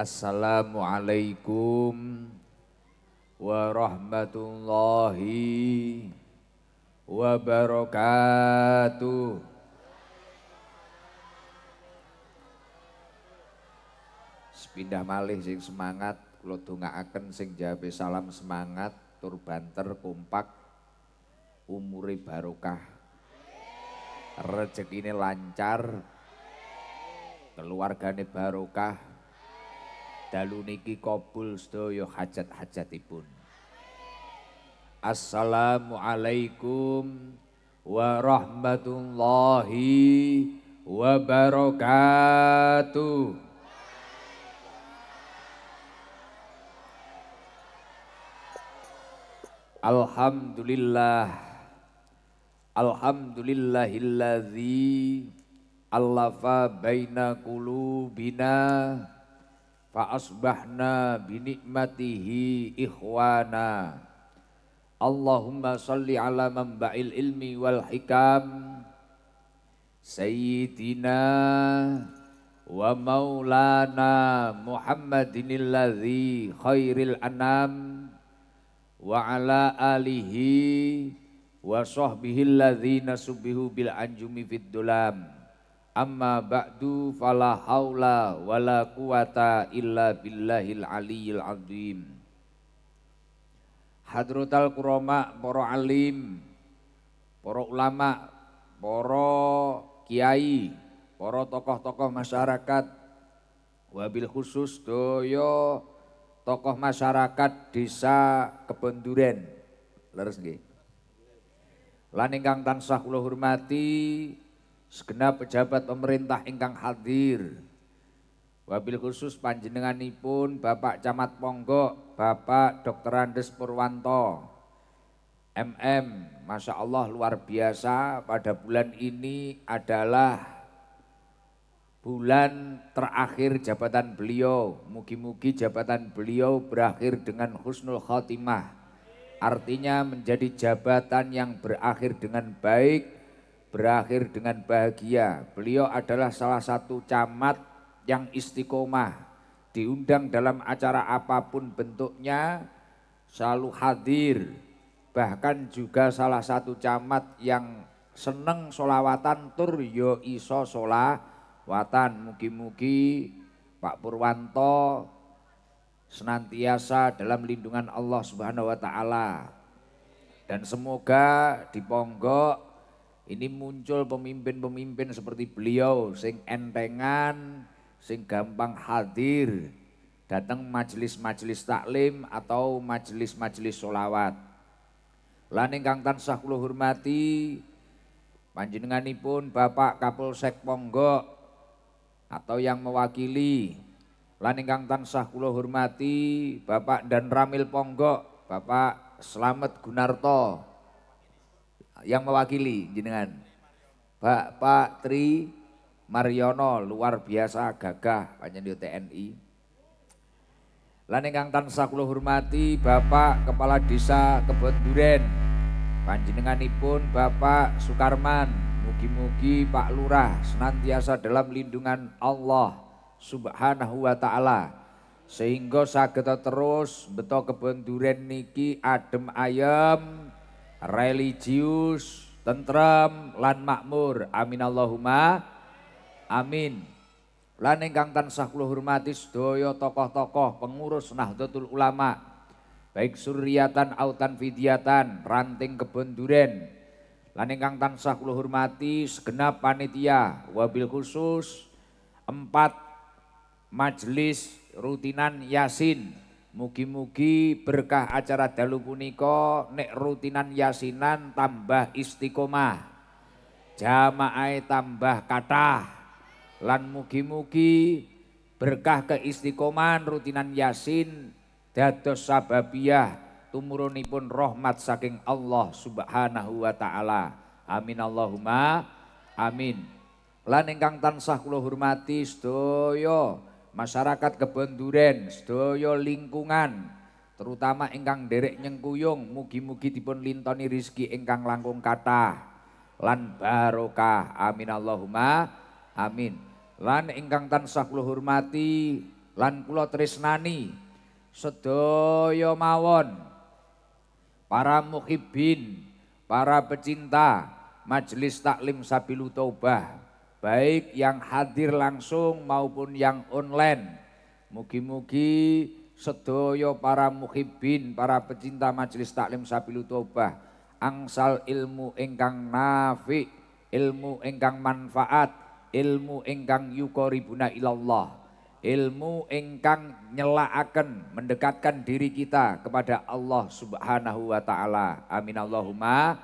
Assalamualaikum warahmatullahi wabarakatuh. Sepindah malih sing semangat, kula dongaaken sing jawab salam semangat, tur banter kompak, umure barokah. ini lancar, keluargane barokah, dalu niki kabul sedaya hajat-hajatipun. Assalamualaikum warahmatullahi wabarakatuh. Alhamdulillah Alhamdulillahilladzi allafa baina qulubina fa asbahna bi nikmatihi ikhwana Allahumma salli ala manba'il ilmi wal hikam sayyidina wa maulana Muhammadin alladhi khairil anam wa ala alihi wa sahbihi alladhi nasubihu bil anjumi fid dulam Amma ba'du fala haula wala quwata illa billahil aliyil azim. Hadrotal kuroma, para alim, para ulama, para kiai, para tokoh-tokoh masyarakat, wabil khusus doyo tokoh masyarakat desa Kebenduren. Leres nggih. Lan ingkang tansah kula hormati segenap pejabat pemerintah ingkang hadir. Wabil khusus panjenenganipun Bapak Camat ponggo Bapak Dr. Andes Purwanto, MM, Masya Allah luar biasa pada bulan ini adalah bulan terakhir jabatan beliau. Mugi-mugi jabatan beliau berakhir dengan husnul khotimah. Artinya menjadi jabatan yang berakhir dengan baik, berakhir dengan bahagia. Beliau adalah salah satu camat yang istiqomah. Diundang dalam acara apapun bentuknya selalu hadir. Bahkan juga salah satu camat yang seneng solawatan tur yo iso solawatan. Mugi-mugi Pak Purwanto senantiasa dalam lindungan Allah Subhanahu wa taala. Dan semoga di Ponggok ini muncul pemimpin-pemimpin seperti beliau, sing entengan, sing gampang hadir, datang majelis-majelis taklim atau majelis-majelis solawat. Lan ingkang tansah kula hormati panjenenganipun Bapak Kapolsek Ponggok atau yang mewakili lan ingkang tansah kula hormati Bapak dan Ramil Ponggok, Bapak Selamat Gunarto, yang mewakili jenengan. Pak Pak Tri Mariono luar biasa gagah panjen di TNI. Lan ingkang tansah kula hormati Bapak Kepala Desa Kebon Duren. Panjenenganipun Bapak Sukarman, mugi-mugi Pak Lurah senantiasa dalam lindungan Allah Subhanahu wa taala. Sehingga saged terus beto Kebon Duren niki adem ayem religius, tentram lan makmur. Amin Allahumma. Amin. Lan ingkang tansah kula hormati sedaya tokoh-tokoh pengurus Nahdlatul Ulama baik suryatan, autan fidyatan ranting kebon duren lan ingkang tansah kula hormati segenap panitia wabil khusus empat majelis rutinan yasin Mugi-mugi berkah acara dalu punika nek rutinan yasinan tambah istiqomah. Jamaah tambah kathah. Lan mugi-mugi berkah keistiqoman rutinan yasin dados sababiah tumurunipun rahmat saking Allah Subhanahu wa taala. Amin Allahumma amin. Lan ingkang tansah kula hormati sedaya masyarakat Kebon Duren, sedaya lingkungan, terutama ingkang derek nyengkuyung, mugi-mugi dipun lintoni rizki ingkang langkung kata lan barokah. Amin Allahumma amin. Lan ingkang tansah kula hormati lan kula tresnani sedoyo mawon para muhibin, para pecinta majelis taklim Sabilu Taubah baik yang hadir langsung maupun yang online. Mugi-mugi sedoyo para muhibbin, para pecinta majelis taklim Sabilu Tobah, angsal ilmu ingkang nafi, ilmu ingkang manfaat, ilmu ingkang yukoribuna ilallah ilmu ingkang nyelaaken mendekatkan diri kita kepada Allah Subhanahu wa taala. Amin Allahumma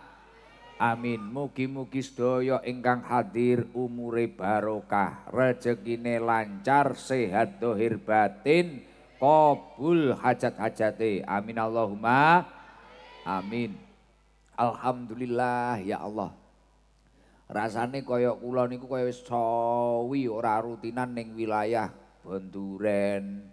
Amin. Mugi-mugi sedaya ingkang hadir umure barokah, rezekine lancar, sehat dohir batin, kabul hajat-hajate. Amin Allahumma. Amin. Alhamdulillah ya Allah. Rasane kaya kula niku kaya wis sawi ora rutinan ning wilayah Bonduren,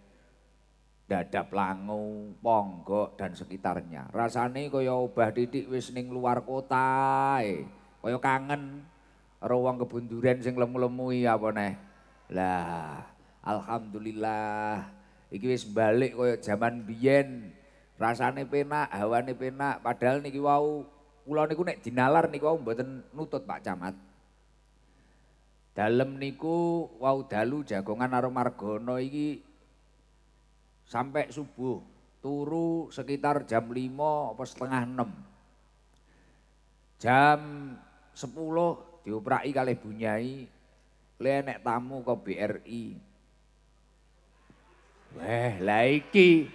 dadap langu, ponggok dan sekitarnya. Rasane kaya obah titik wis ning luar kota, kaya kangen ruang kebunduran sing lemu-lemu apa neh. Lah, alhamdulillah iki wis balik kaya zaman biyen. Rasane penak, hawane penak, padahal niki wau kula niku nek dinalar niku wau mboten nutut Pak Camat. Dalem niku wau dalu jagongan karo Margono iki sampai subuh turu sekitar jam 5 atau setengah 6 jam 10 dioperai kali bunyai lenek tamu ke BRI Wah, laiki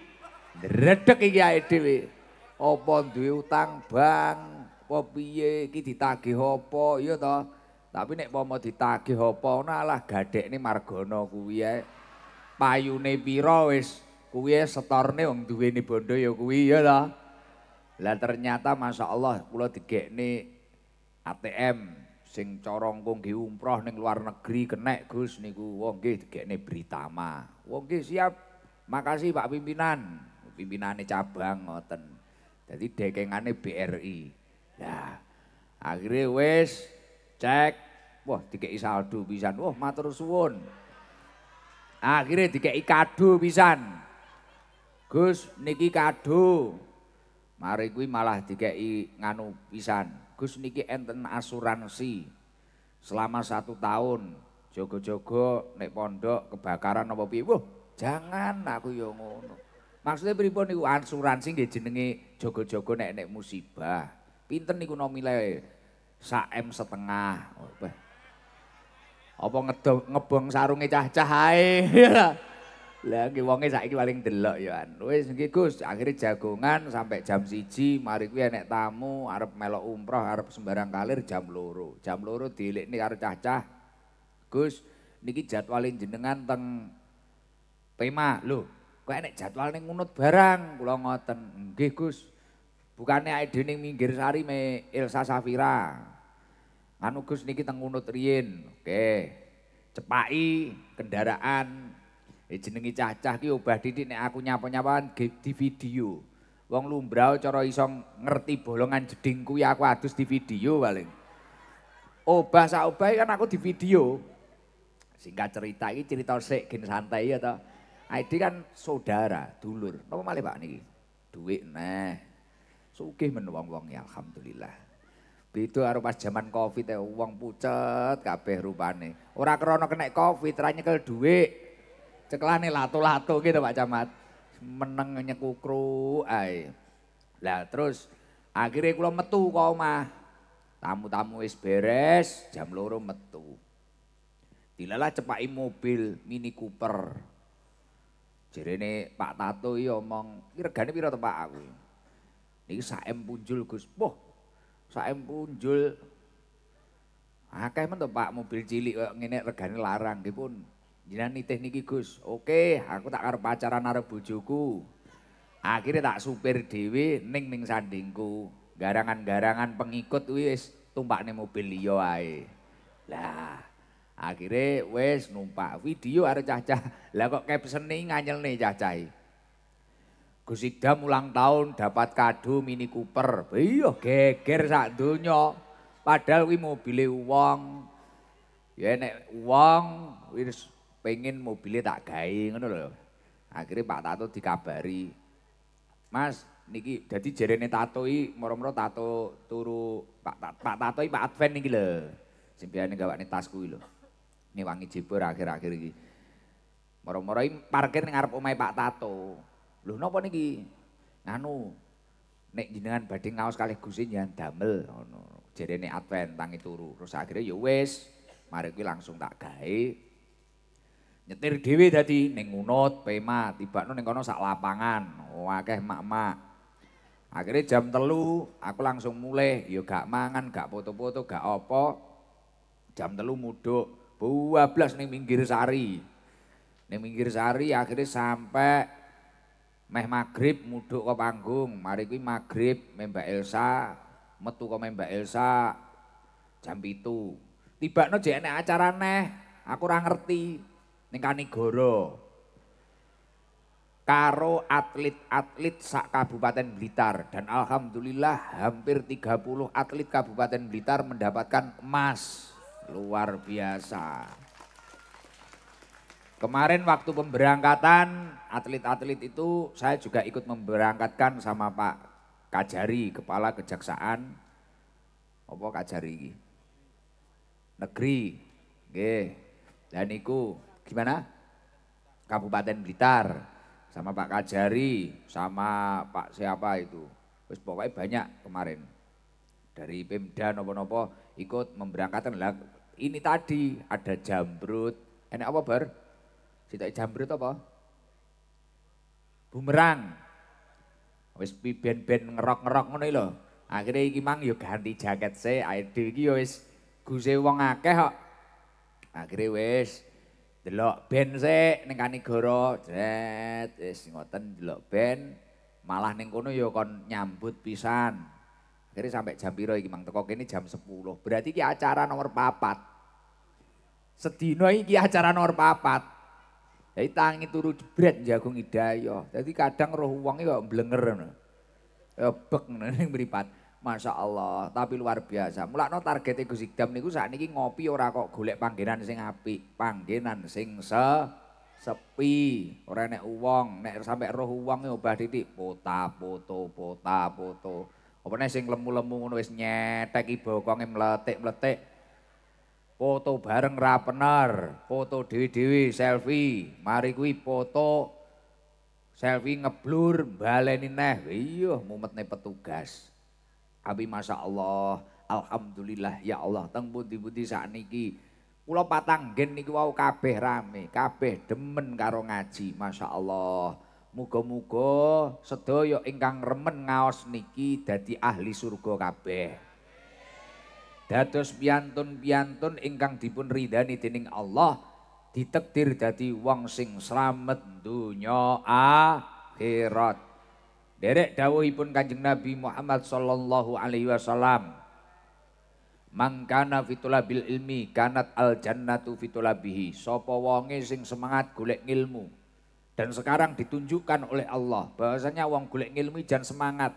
redek iki ae dhewe. Apa duwe utang bank, apa piye iki ditagih apa, iya to. Tapi nek apa mau ditagih apa, ana alah gadekne margono kuwi ae. Payune pira wis kuwi setorne wong duweni bondo ya kuwi ya lah. Lah ternyata Masya Allah kula digekne ATM sing cara kong diumroh ning luar negeri kenek Gus niku wong nggih digekne Britama. Wong nggih siap. Makasih Pak pimpinan. Pimpinane cabang ngoten. Dadi dekengane BRI. Lah akhirnya wis cek wah dikei saldo pisan. Wah matur suwun. Akhirnya dikei kado pisan. Gus niki kado. Mari kuwi malah dikeki nganu pisan. Gus niki enten asuransi. Selama satu tahun jogo-jogo nek pondok kebakaran apa piye. Wah, jangan aku ya ngono. Maksudnya pripun niku asuransi nggih jenenge jogo-jogo nek nek musibah. Pinten niku nomile? Sa M setengah. Oh, apa ngedo ngebong sarunge cah-cah Lah ki wonge saiki paling delok ya an. Wis iki Gus, akhire jagongan sampai jam siji, mari kuwi enek tamu arep melok umroh, arep sembarang kalir jam loro. Jam loro diilikne karo cah-cah. Gus, niki jadwalin jenengan teng tema Lho, kok enek jadwalne ngunut barang. Kula ngoten. Nggih Gus. Bukane ae dening minggir sari me Elsa Safira. Anu Gus niki teng ngunut riyin. Oke. Cepaki kendaraan Eh jenengi cacah ki obah didik nek aku nyapa-nyapaan di video. Wong lumbrau cara iso ngerti bolongan jeding kuwi aku adus di video paling. Obah sak obah kan aku di video. Singkat cerita iki cerita sik gin santai ya to, Aidi kan saudara, dulur. Napa malih Pak niki? Duit neh. Sugih men wong-wong ya alhamdulillah. itu karo pas zaman Covid ya e, uang pucet kabeh rupane. orang krono kena Covid, ra duit nih latu-latu gitu Pak Camat. Meneng nyekukru ae. Lah terus akhirnya kula metu ke omah. Tamu-tamu wis beres, jam loro metu. Dilalah cepaki mobil Mini Cooper. Jerene Pak Tato iyo omong, "Ki regane pira to Pak aku?" Niki sak punjul Gus. boh saem M punjul. Akeh men to Pak mobil cilik kaya ngene regane larang nggih pun. Jinan nitih niki Gus. Oke, aku tak arep pacaran arep bojoku. Akhirnya tak supir dewi ning ning sandingku. Garangan-garangan pengikut wis tumpakne mobil liya ae. Lah, akhirnya wes numpak video ada caca, Lah kok caption nih nganyelne nih cahe Gus Idam ulang tahun dapat kado Mini Cooper. Iya geger sak dunyo, Padahal kuwi mobile uang Ya nek uang wis pengen mobilnya tak gawe ngono loh. Akhirnya Pak Tato dikabari. Mas, niki jadi jerene tato i moro-moro tato turu Pak ta, Pak Tato i Pak Advent niki lho. Sing biasane gawane tasku lho. Ini wangi jebur akhir-akhir iki. Moro-moro i parkir ning ngarep omahe Pak Tato. Lho nih niki? Anu, nek jenengan badhe ngaos kali Gusti jenengan damel ngono. Jerene Advent tangi turu. Terus akhirnya ya wis, mari langsung tak gawe nyetir Dewi tadi neng Unut, Pema, tiba neng kono sak lapangan, wakeh oh, mak-mak. Akhirnya jam telu aku langsung mulai, yuk ya gak mangan, gak foto-foto, gak opo, Jam telu muduk, belas neng minggir sari. neng minggir sari akhirnya sampai meh maghrib muduk ke panggung. Mari kui maghrib memba Elsa, metu ke memba Elsa jam itu, tiba no enek acara neh, aku ora ngerti ning Kanigoro. Karo atlet-atlet sak Kabupaten Blitar dan alhamdulillah hampir 30 atlet Kabupaten Blitar mendapatkan emas. Luar biasa. Kemarin waktu pemberangkatan atlet-atlet itu saya juga ikut memberangkatkan sama Pak Kajari, Kepala Kejaksaan. Apa Kajari Negeri. Oke. Dan iku gimana? Kabupaten Blitar, sama Pak Kajari, sama Pak siapa itu. Terus pokoknya banyak kemarin. Dari Pemda nopo-nopo ikut memberangkatkan lah. Ini tadi ada jambrut, enak apa ber? Cita jambrut apa? Bumerang. Wis ben-ben ngerok-ngerok ngono lho. Akhirnya iki mang yo ganti jaket se, air iki yo wis guse wong akeh kok. Akhirnya wis delok band sik ning Kanigoro, jet wis ngoten delok band malah ning kono ya kon nyambut pisan. Akhire sampai jam piro iki Mang teko kene jam 10. Berarti iki acara nomor 4. Sedina iki acara nomor 4. Jadi tangi turu jebret jagung idayo. Jadi kadang roh uangnya kok blenger. Ya bek ning mripat. Masya Allah, tapi luar biasa. Mulakno targete Gus Ikdam niku sakniki ngopi ora kok golek panggenan sing apik, panggenan sing se sepi, ora enek uwong, nek sampe roh uwong e obah titik foto-foto, foto poto. Apa nek sing lemu-lemu ngono wis nyetek ibokonge mletik-mletik. Foto bareng ra bener, foto dewi-dewi selfie, mari kuwi foto selfie ngeblur baleni neh. Iya, mumetne petugas. Abi Masya Allah, Alhamdulillah ya Allah, teng budi-budi saat niki. Kulo Patang niki wau kabeh rame, kabeh demen karo ngaji, Masya Allah. Muga-muga sedaya ingkang remen ngaos niki dadi ahli surga kabeh. Dados piantun-piantun ingkang dipun ridani dening Allah ditektir dadi wong sing slamet donya akhirat. Derek dawuhipun Kanjeng Nabi Muhammad sallallahu alaihi wasallam. Mangkana bil ilmi kanat al jannatu bihi. Sopo wonge sing semangat golek ilmu. Dan sekarang ditunjukkan oleh Allah bahasanya wong golek ilmi jan semangat.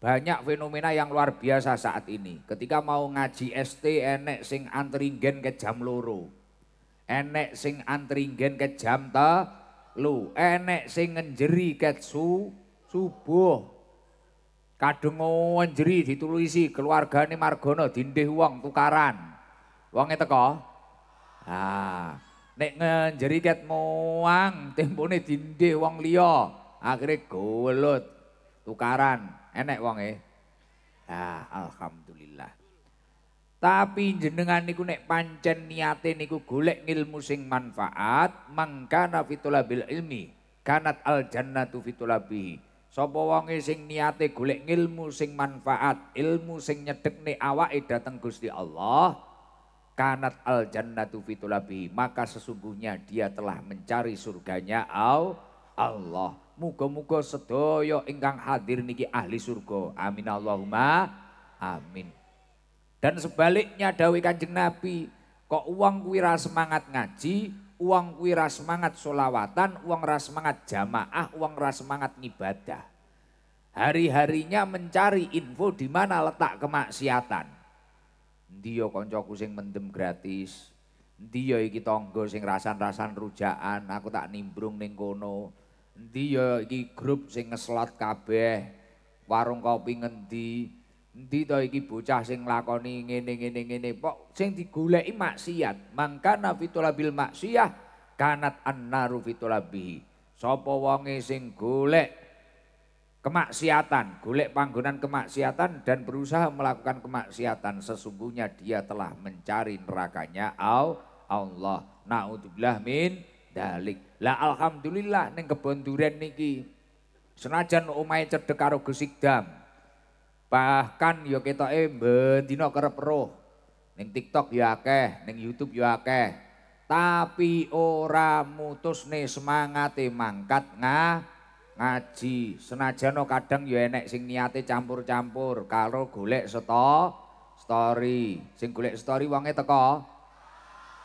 Banyak fenomena yang luar biasa saat ini. Ketika mau ngaji ST enek sing antri gen ke jam loro. Enek sing antri gen ke jam telu, enek sing ngenjeri ke su Subuh. Kadung njeri ditulisi keluargane Margono dindih wong tukaran. Wonge teko? Ah, nek njeri ket tempo tempone dindih wong liya. akhirnya gowelut tukaran. Enek wonge. Ah, alhamdulillah. Tapi jenengan niku nek pancen niate niku golek ilmu sing manfaat, mangkana fitulabil ilmi, kanat al jannatu fitulabihi. Sopo wonge sing niate golek ilmu sing manfaat, ilmu sing nyedekne awake dateng Gusti Allah, kanat al jannatu fitulabi, maka sesungguhnya dia telah mencari surganya au Allah. Muga-muga sedaya ingkang hadir niki ahli surga. Amin Allahumma. Amin. Dan sebaliknya dawuh Kanjeng Nabi, kok uang kuwi semangat ngaji, uang wira semangat solawatan, uang ras semangat jamaah, uang ras semangat ibadah. Hari-harinya mencari info di mana letak kemaksiatan. Dia ya sing mendem gratis. Dia iki tangga sing rasan-rasan rujaan. aku tak nimbrung ning kono. Endi iki grup sing ngeslot kabeh. Warung kopi ngendi? di to iki bocah sing lakoni ngene-ngene ngene pok sing digoleki maksiat. Mangkana bil maksiyah kanat annaru fitolabihi. sopo wonge sing golek kemaksiatan, golek panggonan kemaksiatan dan berusaha melakukan kemaksiatan sesungguhnya dia telah mencari nerakanya au Allah. Nauzubillah min dalik. Lah alhamdulillah ning kebon duren niki senajan omahe cedhek karo dam Bahkan yo kita e bendino kerep roh. Ning TikTok yo akeh, ning YouTube yo akeh. Tapi ora mutus nih mangkat nga ngaji. Senajan no kadang yo enek sing niate campur-campur karo golek seto story. Sing golek story wonge teko.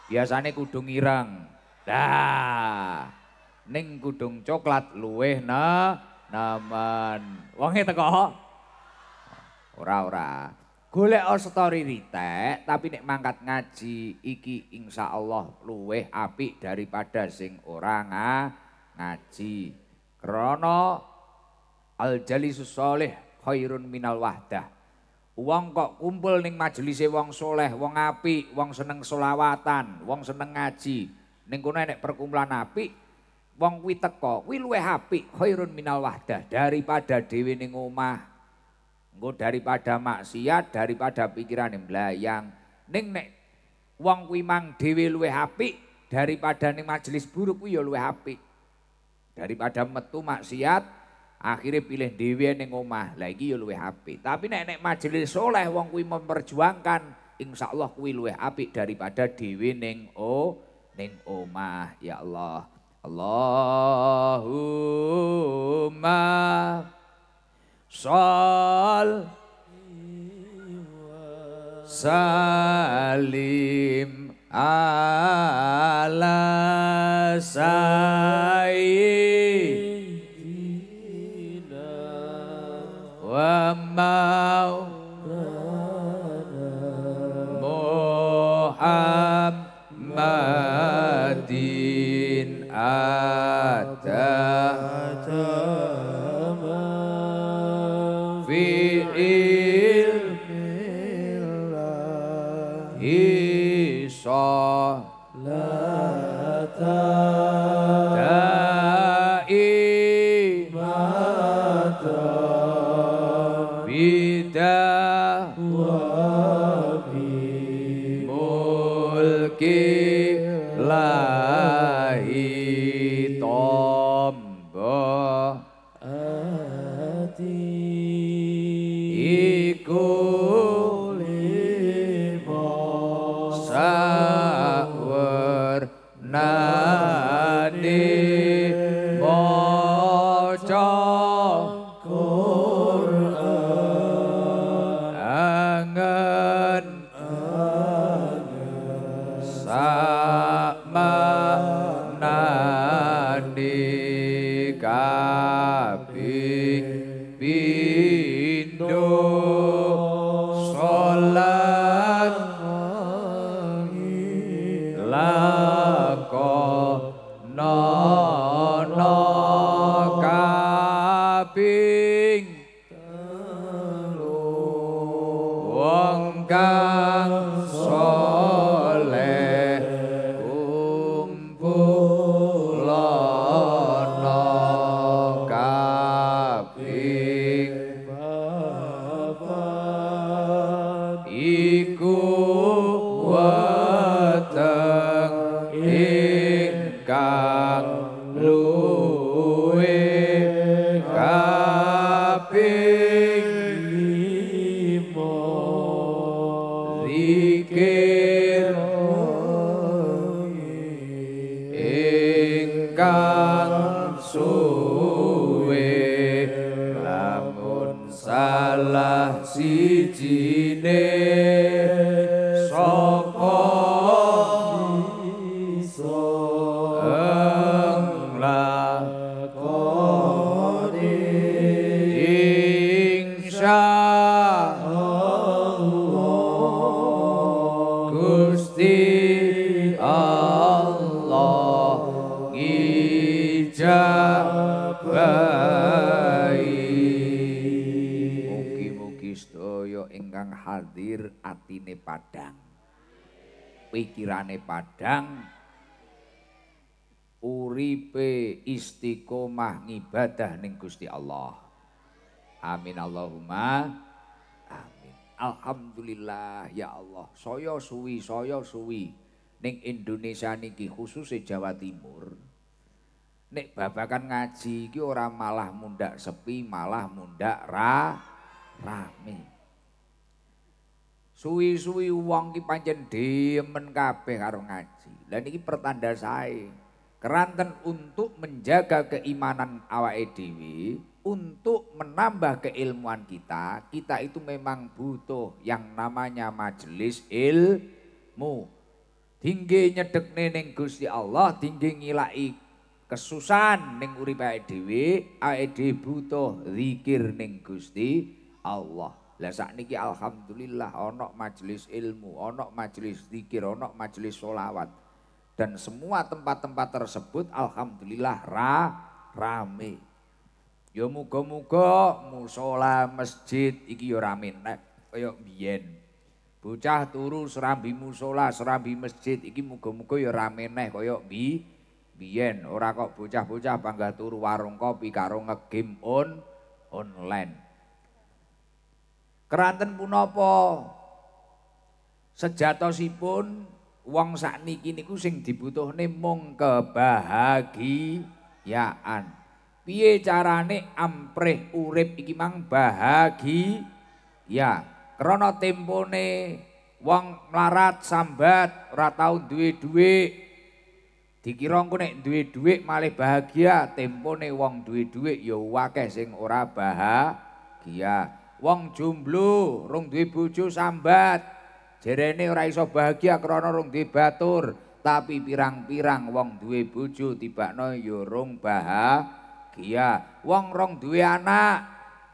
Biasane kudung ireng. Dah. Ning kudung coklat luweh na nemen. Wonge teko. Ora ora. Golek o story tapi nek mangkat ngaji iki insya Allah luweh api daripada sing orang ngaji. Krono al jali soleh khairun minal wahdah. Wong kok kumpul ning majelis wong soleh, wong api, wong seneng solawatan, wong seneng ngaji. Ning kuna nek perkumpulan api, wong kuwi teko, kuwi luweh api khairun minal wahdah daripada dewi ning omah Engko daripada maksiat, daripada pikiran yang blayang. Ning nek wong kuwi mang dhewe luwe apik daripada ning majelis buruk kuwi ya luwih apik. Daripada metu maksiat akhirnya pilih dhewe ning omah. Lah iki ya luwih apik. Tapi nek nek majelis soleh wong kuwi memperjuangkan insya Allah kuwi luwe apik daripada dhewe ning o ning omah ya Allah. Allahumma Sal Salim ala sayyidina wa maulana Muhammad istiqomah ngibadah ning Gusti Allah. Amin Allahumma. Amin. Alhamdulillah ya Allah. Saya suwi, saya suwi ning Indonesia niki di Jawa Timur. Nek babakan ngaji iki ora malah mundak sepi, malah mundak ra rame. Suwi-suwi wong ki pancen diemen kabeh karo ngaji. Lah niki pertanda saya keranten untuk menjaga keimanan awak dhewe, untuk menambah keilmuan kita, kita itu memang butuh yang namanya majelis ilmu. Tinggi nyedek neng Gusti Allah, tinggi ngilai kesusahan neng urip awake dhewe, awake dhewe butuh zikir neng Gusti Allah. Lah niki alhamdulillah onok majelis ilmu, onok majelis zikir, onok majelis sholawat. dan semua tempat-tempat tersebut alhamdulillah ra rame. Ya muga-muga musala masjid iki ya rame nek kaya biyen. Bocah turu serambi musala, serambi masjid iki muga-muga ya rame neh kaya bi biyen. Ora kok bocah-bocah panggah turu warung kopi karo ngegame on online. Keranten punapa? Sejatosipun wong sak niki niku sing dibutuhne mung kebahagiaan. Piye carane ampreh urip iki mang bahagia? Ya, krana tempone wong larat sambat ora tau duwe-duwe. Dikira engko nek duwe-duwe malah bahagia, tempone wong duwe-duwe ya akeh sing ora bahagia. Wong jomblo rung duwe bojo sambat Jerene ora iso bahagia krana rung duwe batur, tapi pirang-pirang wong duwe bojo tibakno ya rung bahagia. Wong rung duwe anak,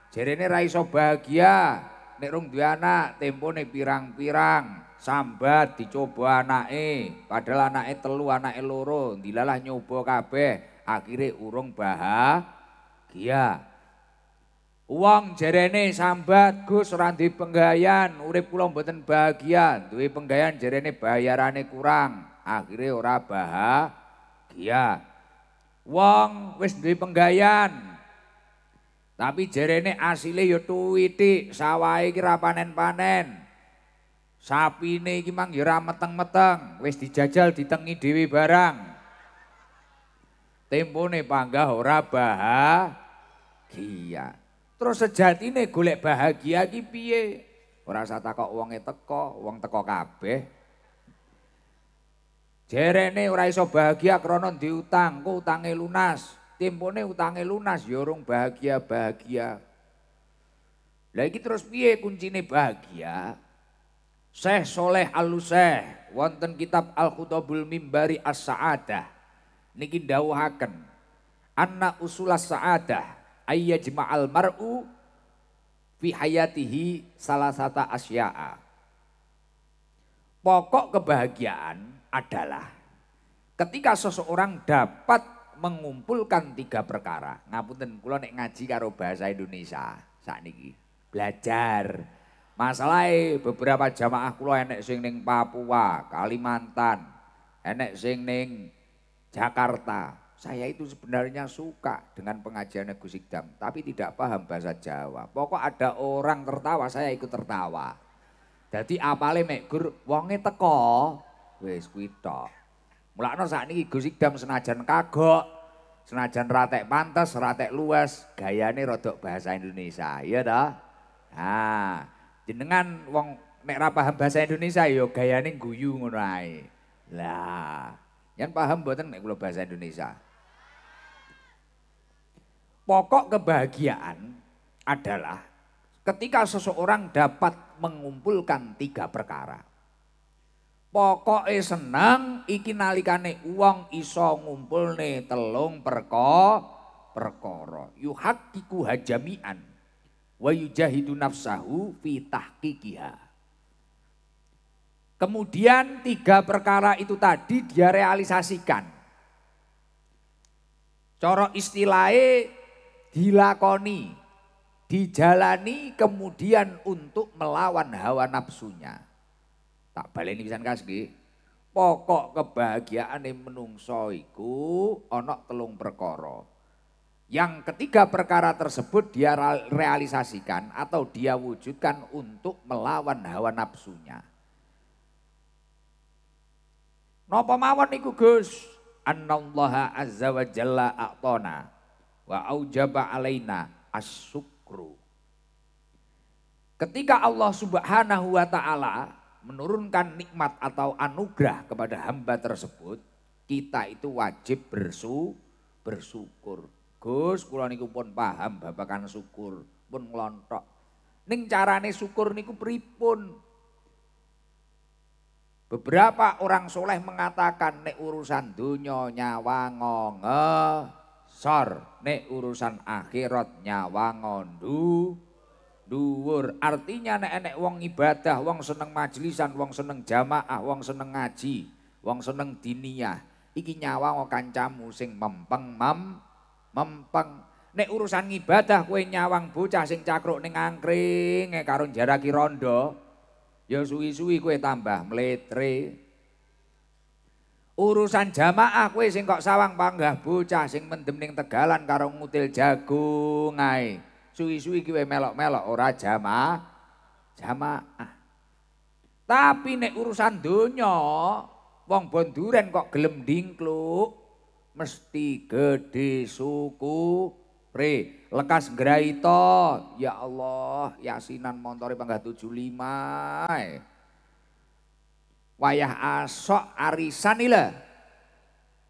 jerene ora iso bahagia nek rung duwe anak, tempone pirang-pirang. Sambat dicoba anake, padahal anake telu, anake loro, dilalah nyoba kabeh, akhire urung bahagia. Wong jerene sambat Gus ora duwe penggayan, urip kula mboten bahagia, duwe penggayan jerene bayarane kurang, akhirnya ora bahagia. Wong wis duwe penggayan. Tapi jerene asile yo ya tuwitik, sawahe iki ra panen-panen. Sapine iki mang yo ya ora meteng-meteng, wis dijajal ditengi Dewi barang. Tempone panggah ora bahagia. Terus sejati nih golek bahagia ki piye? tak kau uangnya wonge teko, uang teko kabeh. Jerene ora iso bahagia kronon diutang, kok utangnya lunas. Timpone utangnya lunas ya bahagia-bahagia. lagi terus piye kuncine bahagia? seh Soleh aluseh, wonten kitab Al-Khutabul Mimbari As-Sa'adah niki dawuhaken anak usulah sa'adah ayyajma'al mar'u fi hayatihi salah satu asya'a. Pokok kebahagiaan adalah ketika seseorang dapat mengumpulkan tiga perkara. Ngapunten kula nek ngaji karo bahasa Indonesia saat ini. Belajar. masalah beberapa jamaah kula enek sing ning Papua, Kalimantan, enek sing ning Jakarta, saya itu sebenarnya suka dengan pengajian Gus Ikdam, tapi tidak paham bahasa Jawa. Pokok ada orang tertawa, saya ikut tertawa. Jadi apale mek gur wonge teko, wis kuwi tok. Mulakno sakniki Gus Ikdam senajan kagok, senajan ratek pantes, ratek luas, gayane rodok bahasa Indonesia, iya dah. Nah, jenengan wong nek ra paham bahasa Indonesia ya gayane guyu ngono ae. Lah, Yang paham buatan nek kula bahasa Indonesia. Pokok kebahagiaan adalah ketika seseorang dapat mengumpulkan tiga perkara. Pokoknya seneng iki nalikane uang iso ngumpul nih telung perko yu hakiku hajamian wayu jahidu nafsahu fitah kikiha. Kemudian tiga perkara itu tadi dia realisasikan. Coro istilahnya dilakoni, dijalani kemudian untuk melawan hawa nafsunya. Tak ini bisa kasih. Pokok kebahagiaan yang menungso iku onok telung perkoro Yang ketiga perkara tersebut dia realisasikan atau dia wujudkan untuk melawan hawa nafsunya. Napa mawon iku Gus? Annallaha azza wa jalla a'tana wa aujaba alaina asyukru. Ketika Allah Subhanahu wa taala menurunkan nikmat atau anugerah kepada hamba tersebut, kita itu wajib bersu bersyukur. Gus, kula niku pun paham babakan syukur, pun nglontok. Ning carane syukur niku pripun? Beberapa orang soleh mengatakan nek urusan dunia nyawa ngonge mahsor nek urusan akhirat nyawa ngondu artinya nek enek wong ibadah wong seneng majlisan, wong seneng jamaah wong seneng ngaji wong seneng diniah. iki nyawa ngo kancamu sing mempeng mem mempeng nek urusan ibadah kue nyawang bocah sing cakruk ning angkring karo jaraki rondo ya suwi-suwi kue tambah meletre urusan jamaah kue sing kok sawang panggah bocah sing mendemning tegalan karo ngutil jagungai, suwi-suwi kue melok-melok ora jamaah jamaah tapi nek urusan donya wong bonduren kok gelem dingkluk mesti gede suku pre lekas graito ya Allah yasinan montori panggah 75 wayah asok arisan ila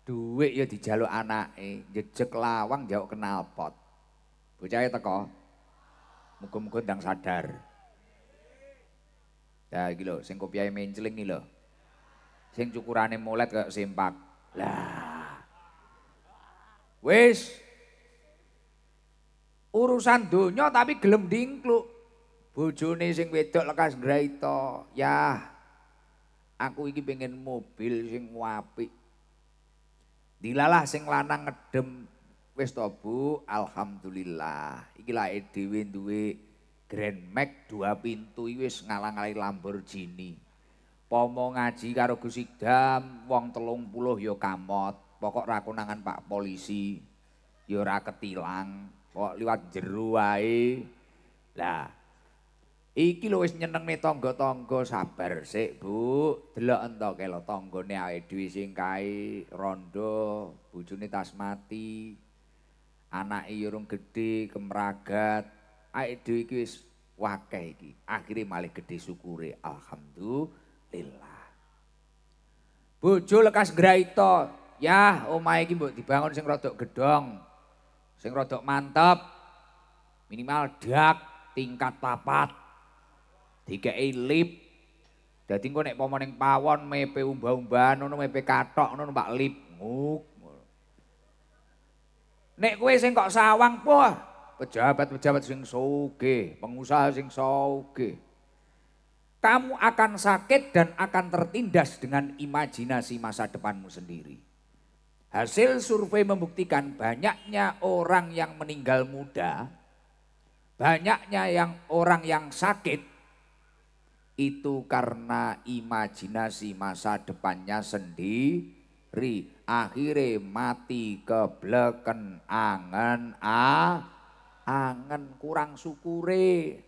duit ya dijaluk anak jejek lawang jauh kenal pot bucah teko kok mukum ndang sadar ya gitu loh, sing kopiahnya menjeling nih sing cukurane mulet ke simpak lah wis urusan dunia tapi gelem dingklu bujuni sing wedok lekas ngeraito yah aku iki pengen mobil sing apik. Dilalah sing lanang ngedem wis to Bu, alhamdulillah. Iki lae dhewe duwe Grand Max dua pintu wis ngalang-alangi Lamborghini. Pomo ngaji karo Gus Idam, wong telung puluh ya kamot. Pokok rakunangan Pak Polisi, ya ora ketilang. Pokok liwat jero wae. Lah, Iki lho wis nyenengne tangga-tangga sabar sik, Bu. Delok ento kelo tanggane awake dhewe sing kae rondo, bojone tas mati. Anake rung gedhe, kemragat. Awake dhewe iki wis wakeh iki. Akhire malih gedhe syukure, alhamdulillah. Bojo lekas graita. Yah, omahe iki mbok dibangun sing rodok gedhong. Sing rodok mantep. Minimal dak tingkat papat. tiga lip. Dadi engko nek pomo ning pawon mepe umba-umbahan nono mepe katok, nono mbak lip. Nguk. Nek kowe sing kok sawang po pejabat-pejabat sing soge, pengusaha sing soge. Kamu akan sakit dan akan tertindas dengan imajinasi masa depanmu sendiri. Hasil survei membuktikan banyaknya orang yang meninggal muda, banyaknya yang orang yang sakit itu karena imajinasi masa depannya sendiri akhirnya mati kebleken angen a angen kurang syukure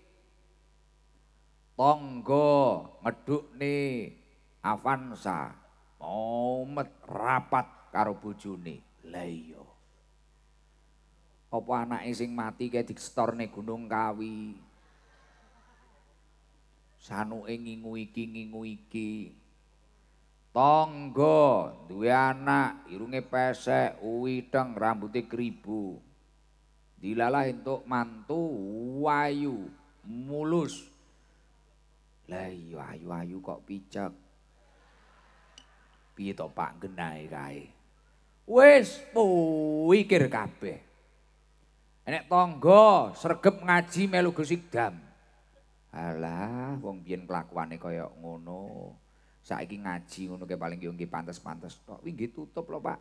tonggo ngeduk nih Avanza omet rapat karo bojone lha iya apa anake sing mati store nih Gunung Kawi sanuke ngingu iki ngingu iki tangga duwe anak irunge pesek uwiteng rambuté kribu dilalah entuk mantu wayu mulus lah iya ayu ayu kok picek piye to pak genahe kae wis pikir kabeh nek tangga sregep ngaji melu gesik damai Alah, wong biyen kelakuane kaya ngono. Saiki ngaji ngono ke paling yo nggih pantes-pantes tok. Wi nggih tutup lho, Pak.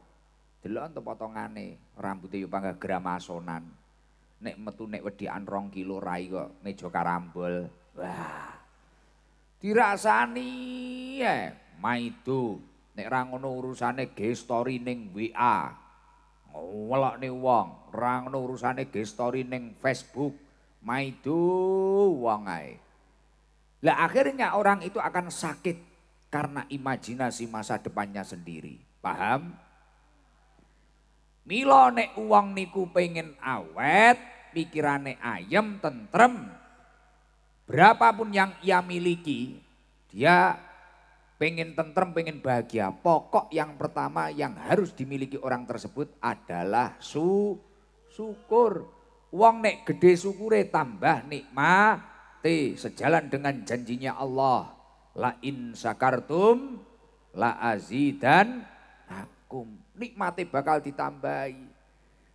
Delok ento potongane, rambute yo panggah gramasonan. Nek metu nek wedian rong kilo rai kok meja karambol. Wah. Dirasani ya, eh, maido. Nek ra ngono urusane ge story WA. Ngelokne wong, ra ngono urusane ge story ning Facebook. maidu wangai. Lah akhirnya orang itu akan sakit karena imajinasi masa depannya sendiri. Paham? Milo nek uang niku pengen awet, pikirane ayem, tentrem. Berapapun yang ia miliki, dia pengen tentrem, pengen bahagia. Pokok yang pertama yang harus dimiliki orang tersebut adalah su syukur. Wong nek gede syukure tambah nikmati sejalan dengan janjinya Allah. La in sakartum la azidan akum. Nikmate bakal ditambahi.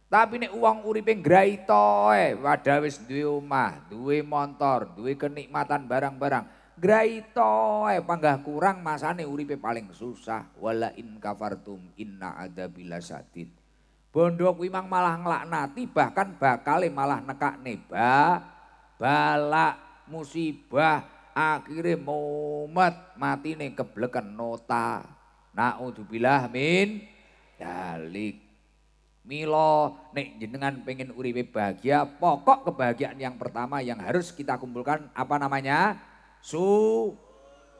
Tapi nek uang uripe graito toe, eh, wadah wis duwe omah, duwe motor, duwe kenikmatan barang-barang. Graito toe, eh, panggah kurang masane uripe paling susah. Wala in kafartum inna adabilasadid. Bondo kuwi malah ngelak nglaknati bahkan bakale malah nekak neba balak musibah akhirnya mumet mati nih keblekan nota naudzubillah min dalik Milo, nek jenengan pengen uripe bahagia, pokok kebahagiaan yang pertama yang harus kita kumpulkan apa namanya? Su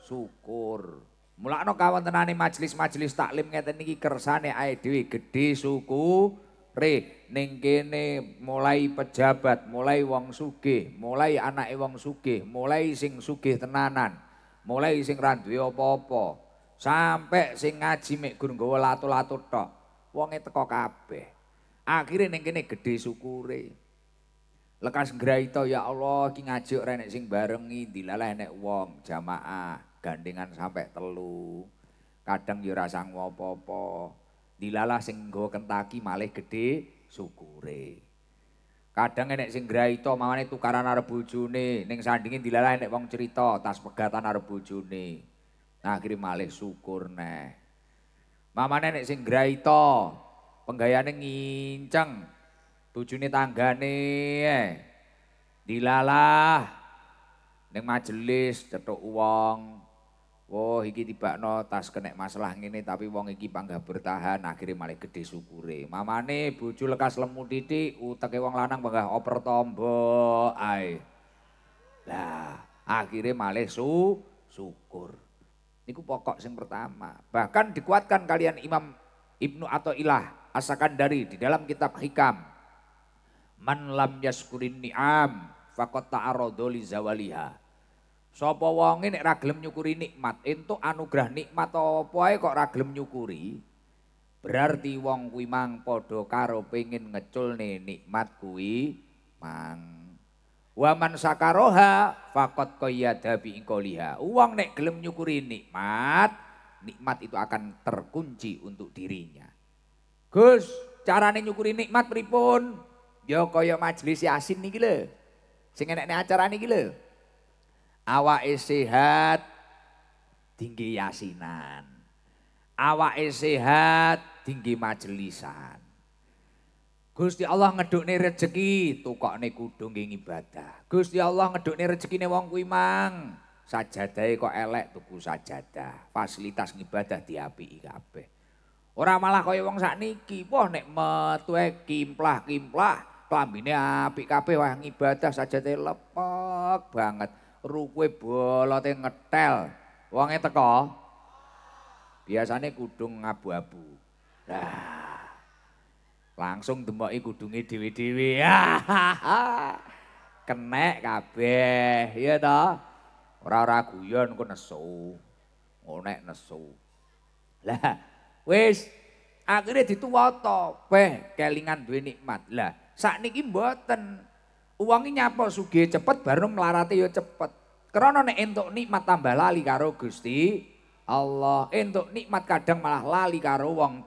syukur. Mulakno kawontenane majelis-majelis taklim ngeten iki kersane ae dhewe gedhe suku re ning kene mulai pejabat, mulai wong sugih, mulai anake wong sugih, mulai sing sugih tenanan, mulai sing ra duwe apa-apa, sampai sing ngaji mik gur gawa latu-latu tok. Wonge teko kabeh. Akhire ning kene gedhe syukure. Lekas ngraita ya Allah iki ngajuk renek sing barengi dilalah nek wong jamaah. gandengan sampai telu. Kadang yo ora sang apa Dilalah sing nggo Kentucky malih gede, syukure. Kadang enek sing graita mawane tukaran arep bojone, ning dilalah enek wong cerita tas pegatan arep bojone. Nah, akhire malih syukur neh. Mamane nek sing graita, penggayane nginceng. Bojone tanggane eh. Dilalah ning majelis cethuk wong Wah, oh, wow, iki tibakno tas kenek masalah ngene tapi wong iki panggah bertahan akhirnya malah gede syukure. Mamane bojo lekas lemu titik uteke wong lanang panggah oper tombo ae. Lah, akhirnya malah su syukur. Niku pokok sing pertama. Bahkan dikuatkan kalian Imam Ibnu atau Ilah asakan dari di dalam kitab Hikam. Man lam yaskurin ni'am faqad arodoli li zawaliha. Sopo wonge nek raglem nyukuri nikmat, entuk anugerah nikmat apa ae kok raglem nyukuri, berarti wong kuwi mang padha karo pengin ngeculne nikmat kuwi mang. Waman sakaroha fakot koyada biingkoliha. Uang nek gelem nyukuri nikmat, nikmat itu akan terkunci untuk dirinya. Gus, carane nyukuri nikmat pripun? Ya kaya majelis Yasin niki lho. Sing nek acara niki lho. Awak sehat tinggi yasinan. awak sehat tinggi majelisan. Gusti Allah nih rezeki, ngedukne kok tukokne kudung nggih ibadah. Gusti Allah ngedukne nih wong kuwi mang sajadah kok elek tuku sajadah. Fasilitas ibadah api kabeh. Orang malah kaya wong niki wah nek metu kimplah-kimplah klambine apik kabeh wah ibadah sajadah lepek banget rukwe bolote ngetel. Wonge teko. biasanya kudung ngabu abu Lah. Langsung demoki kudunge dhewe-dhewe. Kenek kabeh, ya ta? Ora ora guyon ku nesu. Ngonek nesu. Lah, wis akhirnya dituwoto, peh kelingan duwe nikmat. Lah, sakniki mboten uangnya nyapa sugi cepet baru melarati yo cepet karena nek entuk nikmat tambah lali karo gusti Allah entuk nikmat kadang malah lali karo wong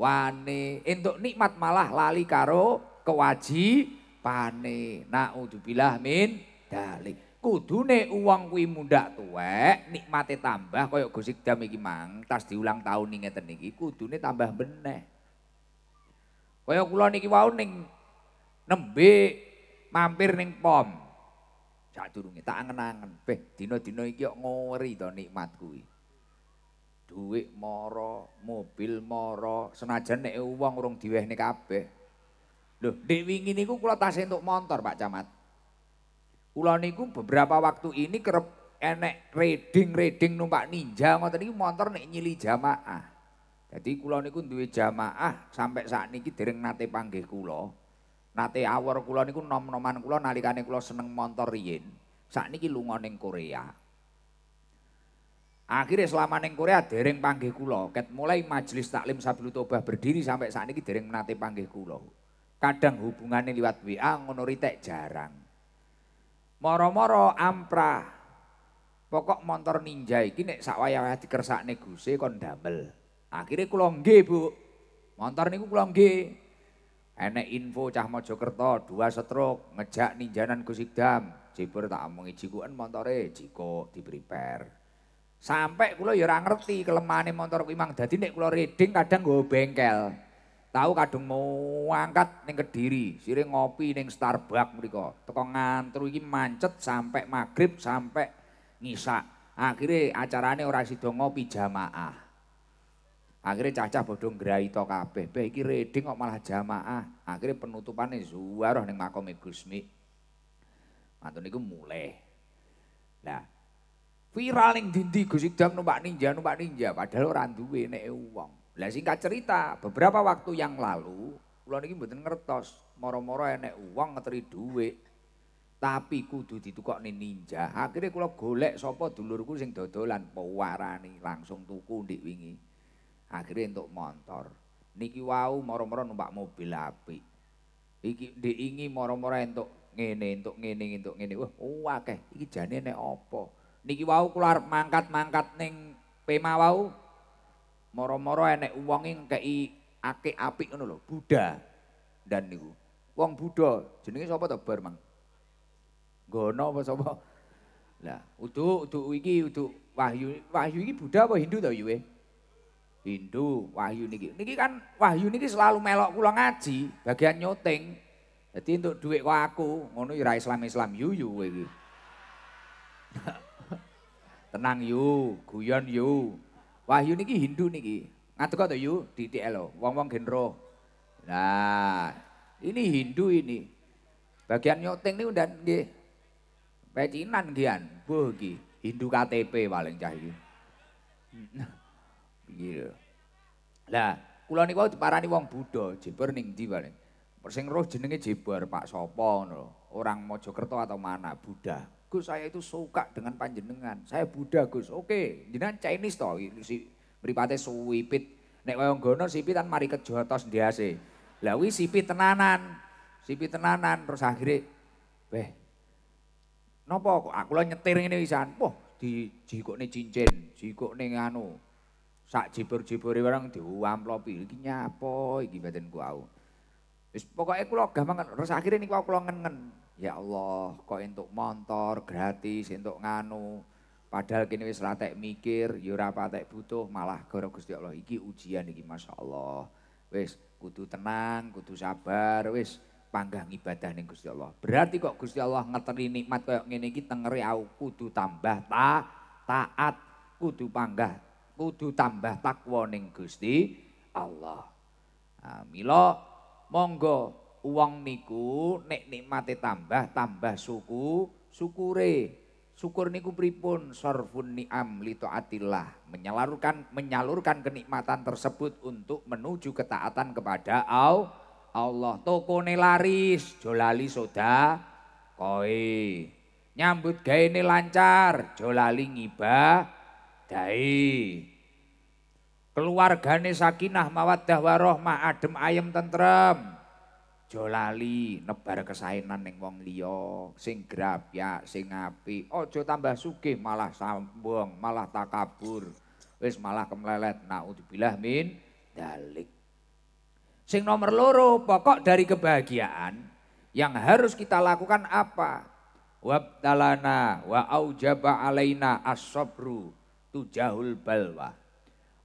wane entuk nikmat malah lali karo kewajibane naudzubillah min dalik kudune uang kuwi mundak tuwek nikmate tambah kaya gusik jam iki mang tas diulang tahun ning ngeten iki kudune tambah meneh Kaya kula niki wau ning nembe mampir ning pom. Sadurunge tak angen-angen, "Beh, dina-dina iki kok ngori to nikmat kuwi." Duit moro, mobil moro, senajan nek uang urung diwehne kabeh. Loh, ndek wingi niku kula tasih entuk motor Pak Camat. Kula niku beberapa waktu ini kerep enek reading-reading numpak ninja ngoten niku motor nek nyili jamaah. Jadi kula niku duwe jamaah sampai saat niki dereng nate panggih kula. Nate awor kula niku nom-noman kula nalikane kula seneng montor riyin. Sakniki lunga ning Korea. Akhire selama ning Korea dereng panggih kula, ket mulai majelis taklim Sabil Tobah berdiri sampai sakniki dereng nate panggih kula. Kadang hubungannya liwat WA ngono ritek jarang. Moro-moro ampra. Pokok montor ninja iki nek sak wayah-wayah dikersakne Gusti kon damel. Akhire kula nggih, Bu. Motor niku kula nggih. enek info cah Mojokerto dua setruk ngejak ninjanan ku sidam jibur tak omongi jikuan montore jiko di prepare sampai kulo ya ngerti kelemahane montor ku imang dadi nek kulo reading kadang go bengkel tahu kadung mau angkat ning kediri sire ngopi ning Starbucks mriko teko ngantru iki mancet sampai maghrib sampai ngisak akhirnya acarane ora sida ngopi jamaah Akhirnya cacah bodoh ngerai to kabeh. Beh iki reding kok malah jamaah. Akhirnya penutupannya zuwaroh ning makomi gusmi. Mantun iku mulai. Nah, viral ning dindi gusik dam numpak ninja, numpak ninja. Padahal orang duwe nek uang. Lah singkat cerita, beberapa waktu yang lalu, kulon iki mboten ngertos, moro-moro enek uang ngeteri duwe. Tapi kudu ditukok ninja. Akhirnya kulon golek sopo dulurku sing dodolan, pewarani langsung tuku di wingi. Akhirnya untuk motor. Niki wau moro-moro numpak mobil api, Iki diingi moro-moro untuk ngene, untuk ngene, untuk ngene. Wah, oh, akeh. Iki jane nek apa? Niki wau keluar mangkat-mangkat ning Pema wau. Moro-moro enek wong kei ake apik ngono lho, Buddha. Dan niku. uang Buddha jenenge sapa to, Bar Mang? Gono apa sapa? Lah, udu udu iki udu Wahyu Wahyu iki Buddha apa Hindu to yuwe? Hindu, Wahyu niki. Niki kan Wahyu niki selalu melok kula ngaji, bagian nyoting. Jadi untuk duit kok aku, ngono ya Islam Islam yuyu Yu iki. Tenang yu, guyon yu. Wahyu niki Hindu niki. Ngadeka to yu, titik elo. wong-wong genro. Nah, ini Hindu ini. Bagian nyoting niku ndan nggih. Pecinan gian, buh iki. Hindu KTP paling cah iki. Iya. Lah, kulo niku diparani wong Buddha, jebar ning ndi paling. Sing roh jenenge jebar Pak Sopo ngono Orang Mojokerto atau mana, Buddha. Gus saya itu suka dengan panjenengan. Saya Buddha Gus. Oke, jenengan Chinese toh si mripate suwipit. Nek wayang gono sipitan mari kejo atos ndiase. Lah wi sipit tenanan. Sipit tenanan terus akhirnya beh Nopo kok aku ah, nyetir ini wisan. Wah, nih cincin, nih anu, Sak jipur-jipure barang diamplopi iki apa iki badan ku Wis pokoke kula gampang kan, resakire niku kula ngen-ngen. Ya Allah, kok untuk motor gratis, untuk nganu. Padahal kini wis ratek mikir, yura ya patek butuh, malah gara Gusti Allah iki ujian iki Masya Allah. Wis kudu tenang, kudu sabar, wis panggah ibadah nih Gusti Allah. Berarti kok Gusti Allah ngeteri nikmat kayak gini iki tengere aku kudu tambah ta taat, kudu panggah kudu tambah takwa ning Gusti Allah. Nah, mila monggo uang niku nek nikmate tambah tambah suku syukure Syukur niku pripun sarfun ni'am li taatillah, menyalurkan menyalurkan kenikmatan tersebut untuk menuju ketaatan kepada Allah. Tokone laris, jolali soda koi Nyambut gaene lancar, jolali ngibah Dai Keluargane sakinah mawaddah warohmah adem ayem tentrem. Jolali nebar kesaenan ning wong liya, sing grapyak, sing apik. Aja tambah sugih malah sambung, malah takabur. Wis malah kemlelet naudzubillah min dalik. Sing nomor loro pokok dari kebahagiaan yang harus kita lakukan apa? Wabtalana wa aujaba alaina as-sabru tujahul balwa.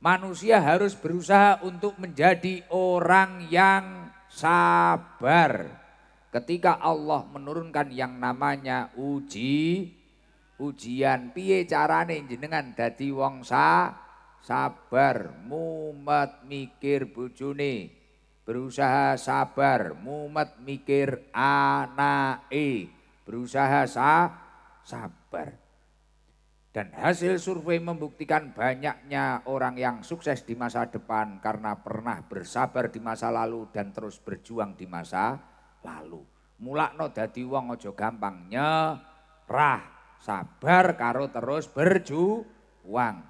Manusia harus berusaha untuk menjadi orang yang sabar. Ketika Allah menurunkan yang namanya uji, ujian piye carane jenengan dadi wong sa sabar, mumet mikir bojone, berusaha sabar, mumet mikir anake, berusaha sa sabar. Dan hasil survei membuktikan banyaknya orang yang sukses di masa depan karena pernah bersabar di masa lalu dan terus berjuang di masa lalu. Mulak no dadi wong ojo gampang nyerah, sabar karo terus berjuang.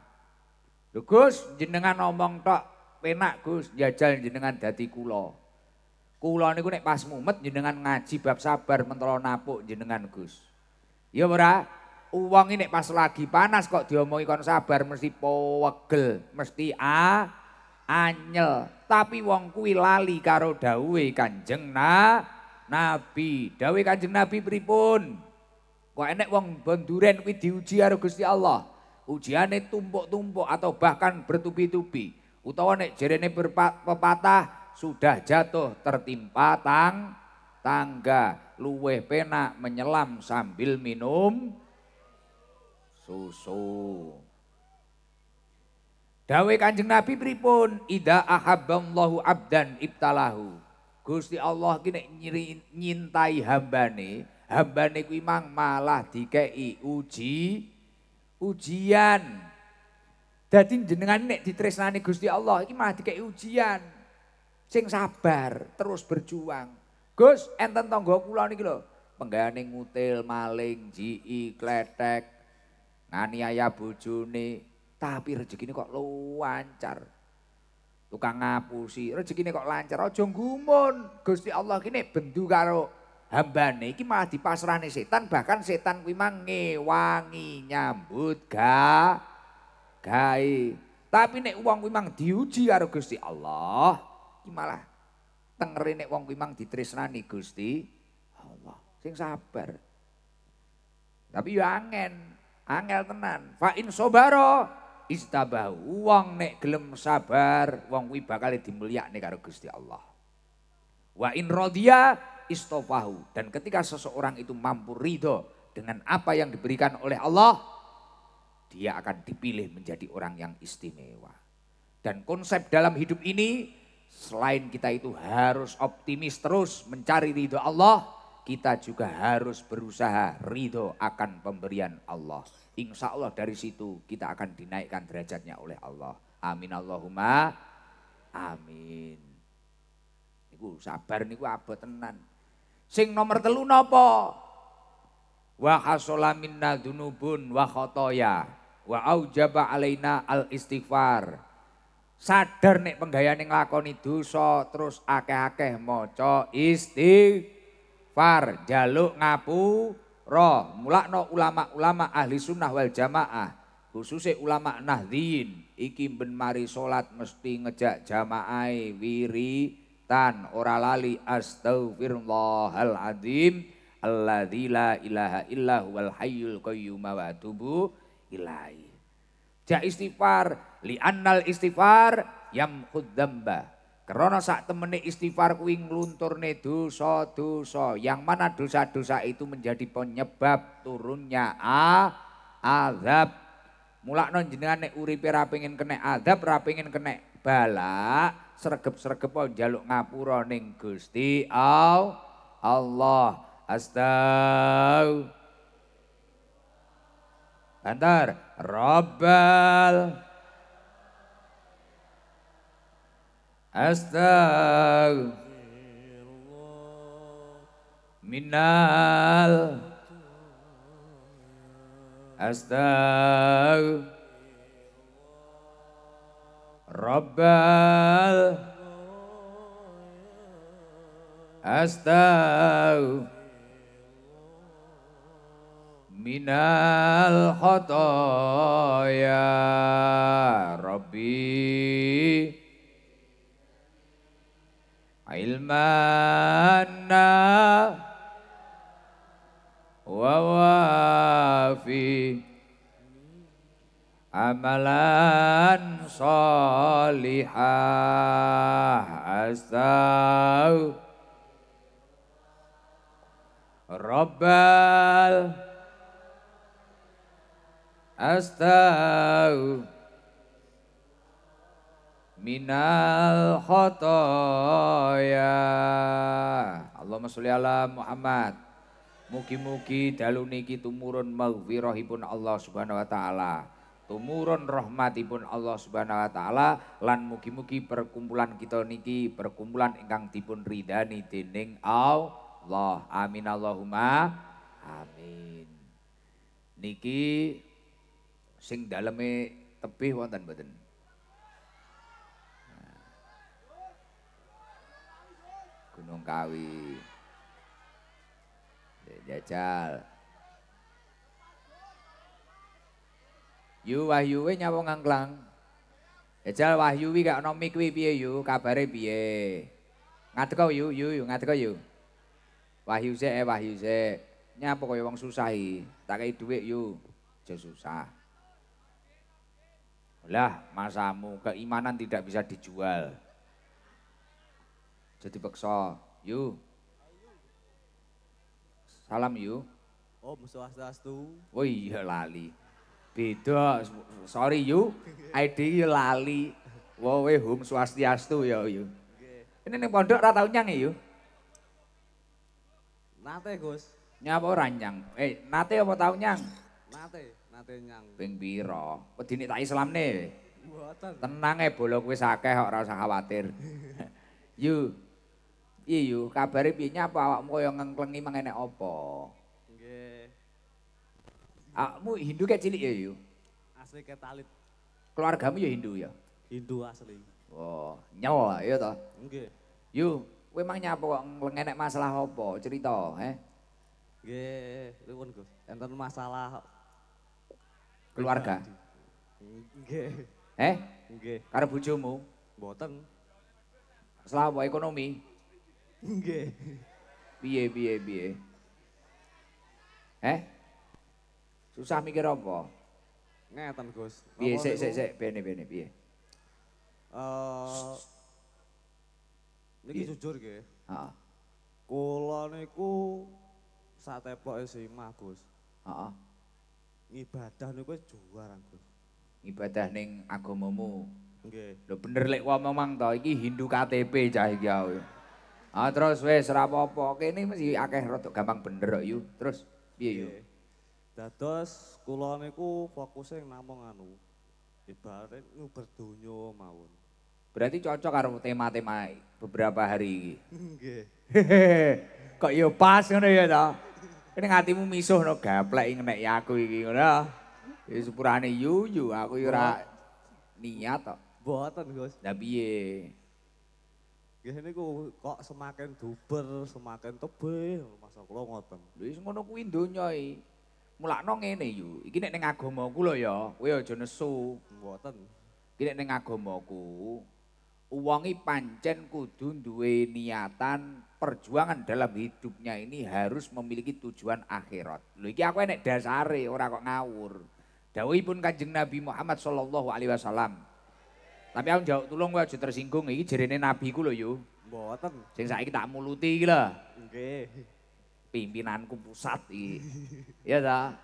Gus, jenengan ngomong tok penak Gus, jajal jenengan dadi Kulo Kulo niku nek pas mumet jenengan ngaji bab sabar mentolo napuk jenengan Gus. Iya ora? uang ini pas lagi panas kok diomongi kon sabar mesti powegel, mesti a anyel. Tapi wong kuwi lali karo kan Kanjeng na, Nabi. kan Kanjeng Nabi pripun? Kok enek wong bonduren kuwi diuji karo Gusti Allah. Ujiane tumpuk-tumpuk atau bahkan bertubi-tubi. Utawa nek jerene pepatah sudah jatuh tertimpa tang tangga luweh penak menyelam sambil minum susu. Dawe Kanjeng Nabi pripun ida ahabballahu abdan ibtalahu. Gusti Allah gini nek nyintai hambane, hambane kuwi mang malah dikei uji ujian. Dadi jenengan nek ditresnani Gusti Allah ini malah dikei ujian. Sing sabar, terus berjuang. Gus, enten tonggo kula niki lho, penggane ngutil, maling, ji kletek, aniaya bojone, tapi rezekine kok lancar. Tukang ngapusi, rezekine kok lancar. Aja gumun. Gusti Allah gini bendu karo hambane iki malah dipasrahne setan, bahkan setan kuwi mang ngewangi nyambut ga gai Tapi nek uang kuwi mang diuji karo Gusti Allah, iki malah tengere nek wong kuwi mang ditresnani Gusti Allah. Sing sabar. Tapi yo angen, Angel tenan. Fa in sobaro istabahu. Wong nek gelem sabar, wong kuwi bakal dimulyakne karo Gusti Allah. Wa in radhiya istofahu. Dan ketika seseorang itu mampu ridho dengan apa yang diberikan oleh Allah, dia akan dipilih menjadi orang yang istimewa. Dan konsep dalam hidup ini selain kita itu harus optimis terus mencari ridho Allah, kita juga harus berusaha ridho akan pemberian Allah. Insya Allah dari situ kita akan dinaikkan derajatnya oleh Allah. Amin Allahumma. Amin. Niku sabar niku abot tenan. Sing nomor telu nopo? Wa hasola minna dunubun wa khotoya wa aujaba alaina al istighfar. Sadar nek yang nglakoni dosa terus akeh-akeh moco istighfar far jaluk ngapu roh mulakno ulama-ulama ahli sunnah wal jamaah khususnya ulama nahdin iki ben mari salat mesti ngejak jamaai wiri tan ora lali astagfirullahaladzim alladzi la ilaha illa huwal hayyul qayyum wa atubu ilaihi ja istighfar li annal istighfar yamhud dzamba karena saat temenik istighfar kuwi nglunturne dosa-dosa. Yang mana dosa-dosa itu menjadi penyebab turunnya a azab. non jenengan nek uripe ra pengen kena azab, ra pengen kena balak, sregep-sregep njaluk ngapura ning Gusti Allah. Allah astagfirullah. Bantar, Rabbal Astaghfirullah, minal astag rabbal astag minal khotoya rabbi علمانا ووافي عملا صالحا أستغفر رب أستغفر minal khotoya. Allahumma sholli ala Muhammad. Mugi-mugi dalu niki tumurun maghfirahipun Allah Subhanahu wa taala. Tumurun rahmatipun Allah Subhanahu wa taala lan mugi-mugi perkumpulan kita niki perkumpulan ingkang dipun ridani dening Allah. Amin Allahumma. Amin. Niki sing daleme tebih wonten mboten? Gunung Kawi. Jajal. Yu Wahyu we nyawang angklang. Jajal Wahyu we gak nomi kwi piye yu kabare piye. Ngatek yu yu yu yu. Wahyu se eh Wahyu se nyapa kaya wong susah? tak kei duit yu aja susah. Lah masamu keimanan tidak bisa dijual. Jadi beksa. Yu. Salam yu. Oh, swastiastu. Oh iya lali. Beda. Sorry yu. ID yu ya lali. Wowe hum swastiastu ya yu. Ini nih pondok rata unyang ya yu. Nate, Gus. Nyapa orang nyang? Eh, nate apa tau nyang? Nate, nate nyang. Ping pira? Wedine tak Islam nih, Tenang ya bolok kuwi akeh kok ora usah khawatir. yu. Iya kabari iya. kabare piye nyapa awakmu kaya ngengklengi mangene apa? Nggih. Hindu kayak cilik ya yo? Iya? Asli Talit. Keluargamu ya Hindu ya? Hindu asli. Oh, nyawa ya toh? Nggih. Yo, kowe mang nyapa kok masalah apa? Cerita, heh. Nggih, nuwun Gus. Enten masalah keluarga. Nggih. Eh? Nggih. Karo bojomu? Mboten. Selama ekonomi? Nggih. Piye piye piye? Eh? Susah mikir apa? Ngeten, Gus. Piye sik sik sik bene bene piye? Eh Niki jujur nggih. Heeh. Kula niku satepoke simah, Gus. Heeh. Ibadah niku juara, Gus. Ibadah ning agamamu. Nggih. Lho bener lek wong mang to iki Hindu KTP cah iki aku. Ah terus wes rapopo, apa-apa. Kene mesti akeh rada gampang bener kok yu. Terus piye yu? Dados kula niku fokuse namung anu ibarat nguber donya mawon. Berarti cocok karo tema-tema beberapa hari iki. Nggih. kok yo pas ngono ya ta. Ini ngatimu misuh no gaplek ngenek ya aku iki ngono. Ya sepurane yu yu aku ora niat kok. buatan Gus. Lah piye? Ya ini ku, kok semakin duper, semakin tebih, masa kula ngoten. Lho wis ngono kuwi donya iki. E. Mulakno ngene yo, iki nek ning agama kula ya, kowe aja nesu. Mboten. Iki nek ning agamaku, uwangi pancen kudu duwe niatan perjuangan dalam hidupnya ini harus memiliki tujuan akhirat. Lho iki aku enek dasare ora kok ngawur. Dawuhipun Kanjeng Nabi Muhammad sallallahu alaihi wasallam, tapi aku jauh tulung gue aja tersinggung ini jerene nabi ku loh yo. Boten. Sing saya kita muluti gila. Oke. Pimpinanku pusat ini. Iya ta?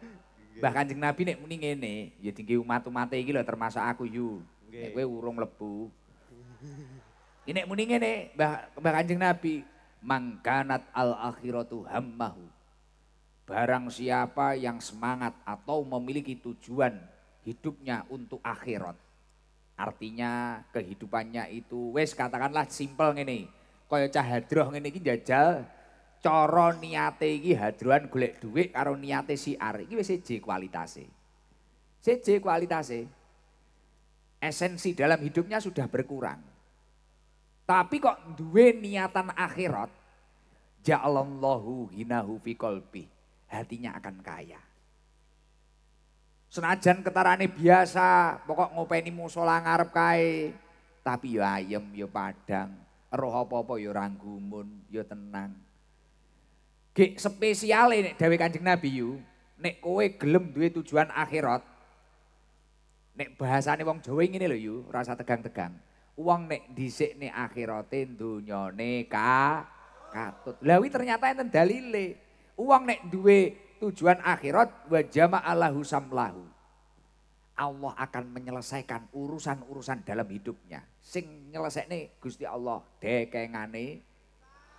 Bahkan jeng Nabi nih mending ini, ya tinggi umat umat ini loh termasuk aku yu. Oke. Gue urung lebu. Ini mending ini, Bahkan jeng Kanjeng Nabi, mangkanat al akhiratu hammahu. Barang siapa yang semangat atau memiliki tujuan hidupnya untuk akhirat Artinya kehidupannya itu wes katakanlah simpel ngene. Kaya cah hadroh ngene ini jajal coro niate ini hadrohan golek duit karo niate ar ini wes seje kualitase. CJ kualitase. Esensi dalam hidupnya sudah berkurang. Tapi kok duwe niatan akhirat, ja'alallahu hinahu fi kolbi. Hatinya akan kaya. Senajan ketarane biasa, pokok ngopeni musola ngarep kae. Tapi yo ya ayem, yo ya padang. Roh apa-apa yo ya ranggumun, yo tenang. Gek spesial ini, Dewi Kanjeng Nabi yu, nek kowe gelem duwe tujuan akhirat. Nek bahasane wong Jawa ini lho yu, rasa tegang-tegang. Uang nek disik nek akhiratin dunyane neka katut. Lewi ternyata enten dalile. Uang nek duwe tujuan akhirat wa jama'alahu samlahu. Allah akan menyelesaikan urusan-urusan dalam hidupnya. Sing nih, Gusti Allah dekengane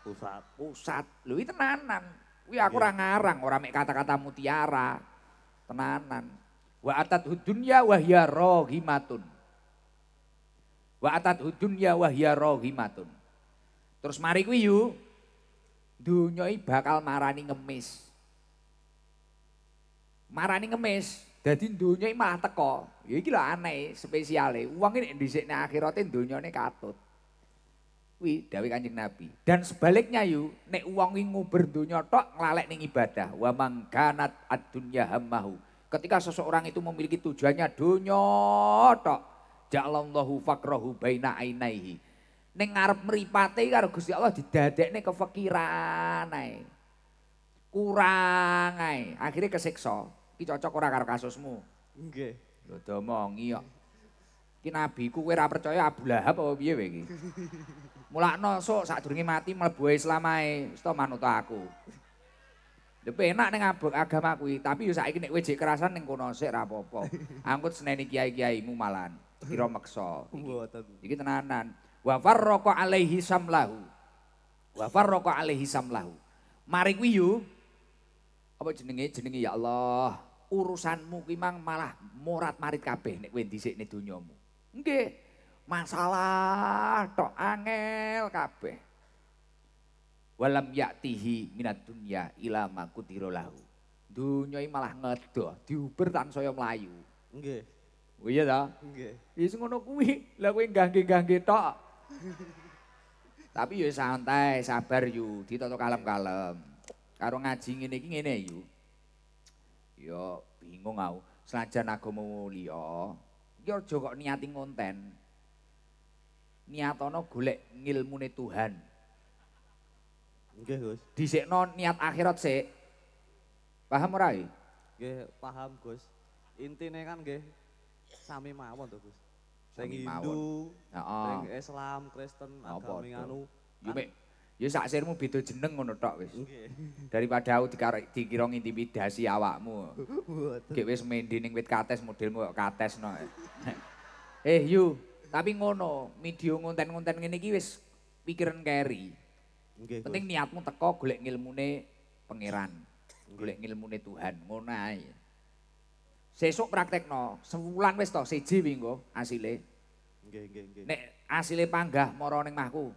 pusat. Pusat. lu itu tenanan. Wih, aku iya. orang yeah. ngarang, orang kata-kata mutiara. Tenanan. Wa atat hudunya wahya rohimatun. Wa atat hudunya wahya rohimatun. Terus mari kuyu, dunyoi bakal marani ngemis marani ngemis. dunia ini malah teko. Ya ini loh aneh uang ini sini akhiratnya e dunia ini katut. Wih, dawuh Kanjeng Nabi. Dan sebaliknya yuk, nek uang ini nguber dunia tok ngelalek ini ibadah. Wa Mangganat ad dunia hammahu. Ketika seseorang itu memiliki tujuannya dunia tok, ja'alallahu fakrohu baina ainaihi. Ning ngarep meripati karo Gusti Allah didadak kefakiran kefakiranai, Kurang akhirnya kesiksa. iki cocok ora karo kasusmu. Nggih. Lho domong iya. Ki nabiku kowe ora percaya Abu Lahab apa piye kowe iki? Mulakno sok sadurunge mati mlebu Islam ae, sto manut aku. Lebih enak ning abuk agama kuwi, tapi yo saiki nek kowe jek kerasan ning kono sik ra apa-apa. Angkut seneni kiai-kiaimu malan. Kira meksa. Mboten. Iki. iki tenanan. Wa farraqa alaihi samlahu. Wa farraqa alaihi samlahu. Mari kuwi yo apa jenenge jenenge ya Allah urusanmu ki malah morat marit kabeh nek kowe dhisik ne donyamu nggih masalah tok angel kabeh walam yaktihi minat dunya ila makutiro lahu dunyai malah ngedoh diuber tansaya mlayu nggih oh iya ta nggih wis ya ngono kuwi lah kowe gangge nggangge tok tapi yo ya santai sabar yu ditoto kalem-kalem karo ngaji ngene iki ngene yo. Yo bingung aku. Senajan agama mulia, iki aja kok niati ngonten. Niatono golek ngilmune Tuhan. Nggih, Gus. Dhisikno niat akhirat sik. Paham ora iki? paham, Gus. Intine kan nggih sami mawon to, Gus. Sing Hindu, sing Islam, Kristen, agama anu. Yumek Ya saksirmu sirmu beda jeneng ngono tok wis. Daripada aku dikira intimidasi awakmu. Gek wis mending ning wit kates modelmu kok kates no. Eh yu, tapi ngono, video ngonten-ngonten ngene iki wis pikiran keri. Okay, Penting niatmu teko golek ngilmune pangeran. Golek ngilmune Tuhan, ngono ae. Sesuk praktekno, sewulan wis to siji wingi asile. Nggih, nggih, nggih. Nek asile panggah mara ning mahku,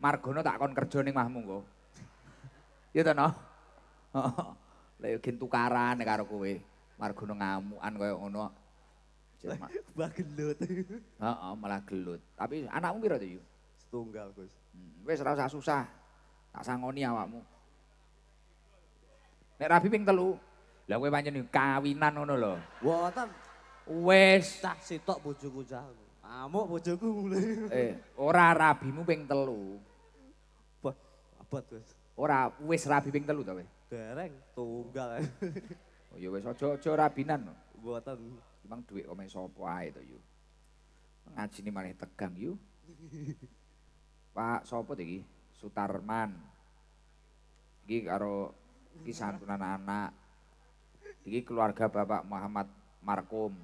margono tak kon kerja ning mahmu kok. Iya ta no? Lah yo gen tukaran karo kowe. Margono ngamukan kaya ngono. Mbah gelut. Heeh, malah gelut. Tapi anakmu piro to, Yu? Setunggal, Gus. Hmm, wis ora usah susah. Tak sangoni awakmu. Nek rabi ping telu. Lah kowe pancen kawinan ngono lho. Wonten. Wis tak sitok bojoku jah. Amuk bojoku mulai. Eh, ora rabimu ping telu. abot wis. Ora wis rabi ping telu ta kowe? Dereng tunggal. oh ya wis aja aja rabinan. Mboten. Emang duit omahe sapa ae to yo. ini malah tegang yo. Pak sapa iki? Sutarman. Iki karo iki santunan anak. Iki keluarga Bapak Muhammad Markum.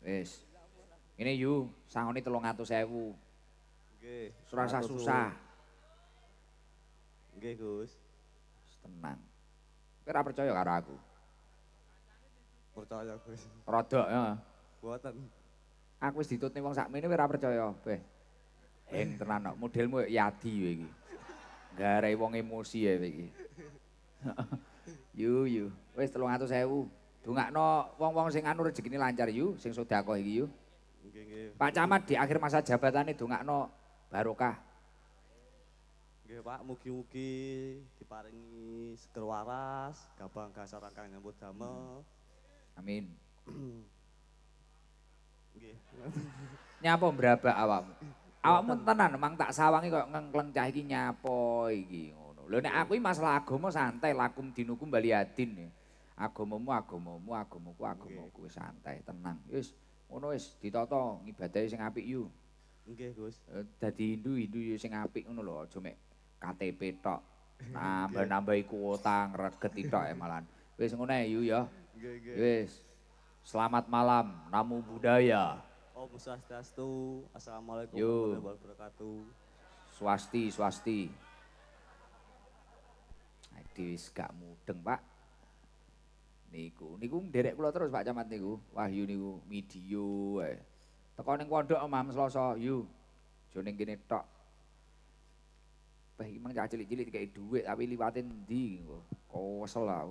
Wis. Ini yu, sangoni telung atus sewu. Nggih. Surasa susah. Nggih, Gus. Tenang. Kowe ora percaya karo aku? Percaya, Gus. Rodok ya. Mboten. Aku wis ditutne wong sakmene kowe ora percaya, Beh. Eng eh, tenan kok modelmu ya yadi kowe iki. Garai wong emosi ya kowe iki. yu yu, wis 300.000. Dongakno wong-wong sing anu rezekine lancar yu, sing sedekah iki yu. Pak Camat di akhir masa jabatane dongakno barokah. Nggih Pak, mugi-mugi diparingi seger waras, gabang gasar kang nyambut damel. Amin. Nggih. Nyapa mbrabak awakmu? Awakmu tenan, mang tak sawangi kok ngengkleng cah iki nyapa iki ngono. Lho nek aku iki masalah agama santai, lakum dinuku bali adin. Agamamu, agamamu, agamaku, agamaku wis santai, tenang. Wis, ngono wis ditata ngibadahi sing apik yu. Nggih, Gus. Eh, dadi Hindu, Hindu yu sing apik ngono lho, aja KTP tok. Nah, Nambah-nambahi kuota ngreget tok ya malan. Wis ngono ya, yu ya. Wis. Selamat malam, Namu Budaya. Om oh, Swastiastu, Assalamualaikum warahmatullahi wabarakatuh. Swasti, swasti. Adi wis gak mudeng, Pak. Niku, niku nderek kula terus Pak Camat niku. Wahyu niku midio ae. Teko ning pondok Mam Selasa, yu. Jo gini tok. Teh imang cah cilik-cilik kayak duit tapi liwatin di kosel lah.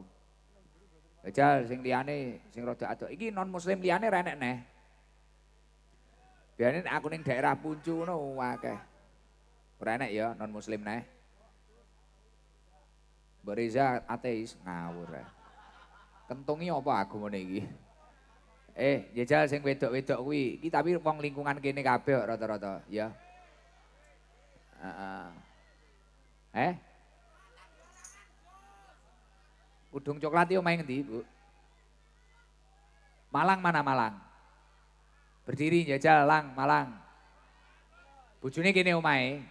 Jal sing liane sing roda ado iki non muslim liane renek neh. Biarin aku neng daerah puncu no wakeh. Renek ya non muslim neh. Beriza ateis ngawur eh. Kentungi apa aku mau iki. Eh, jajal sing wedok-wedok kuwi, iki tapi wong lingkungan kene kabeh rata-rata, ya. Heeh. Eh? Udung coklat itu main Bu? Malang mana Malang? Berdiri jajal lang Malang. Bojone kene omahe.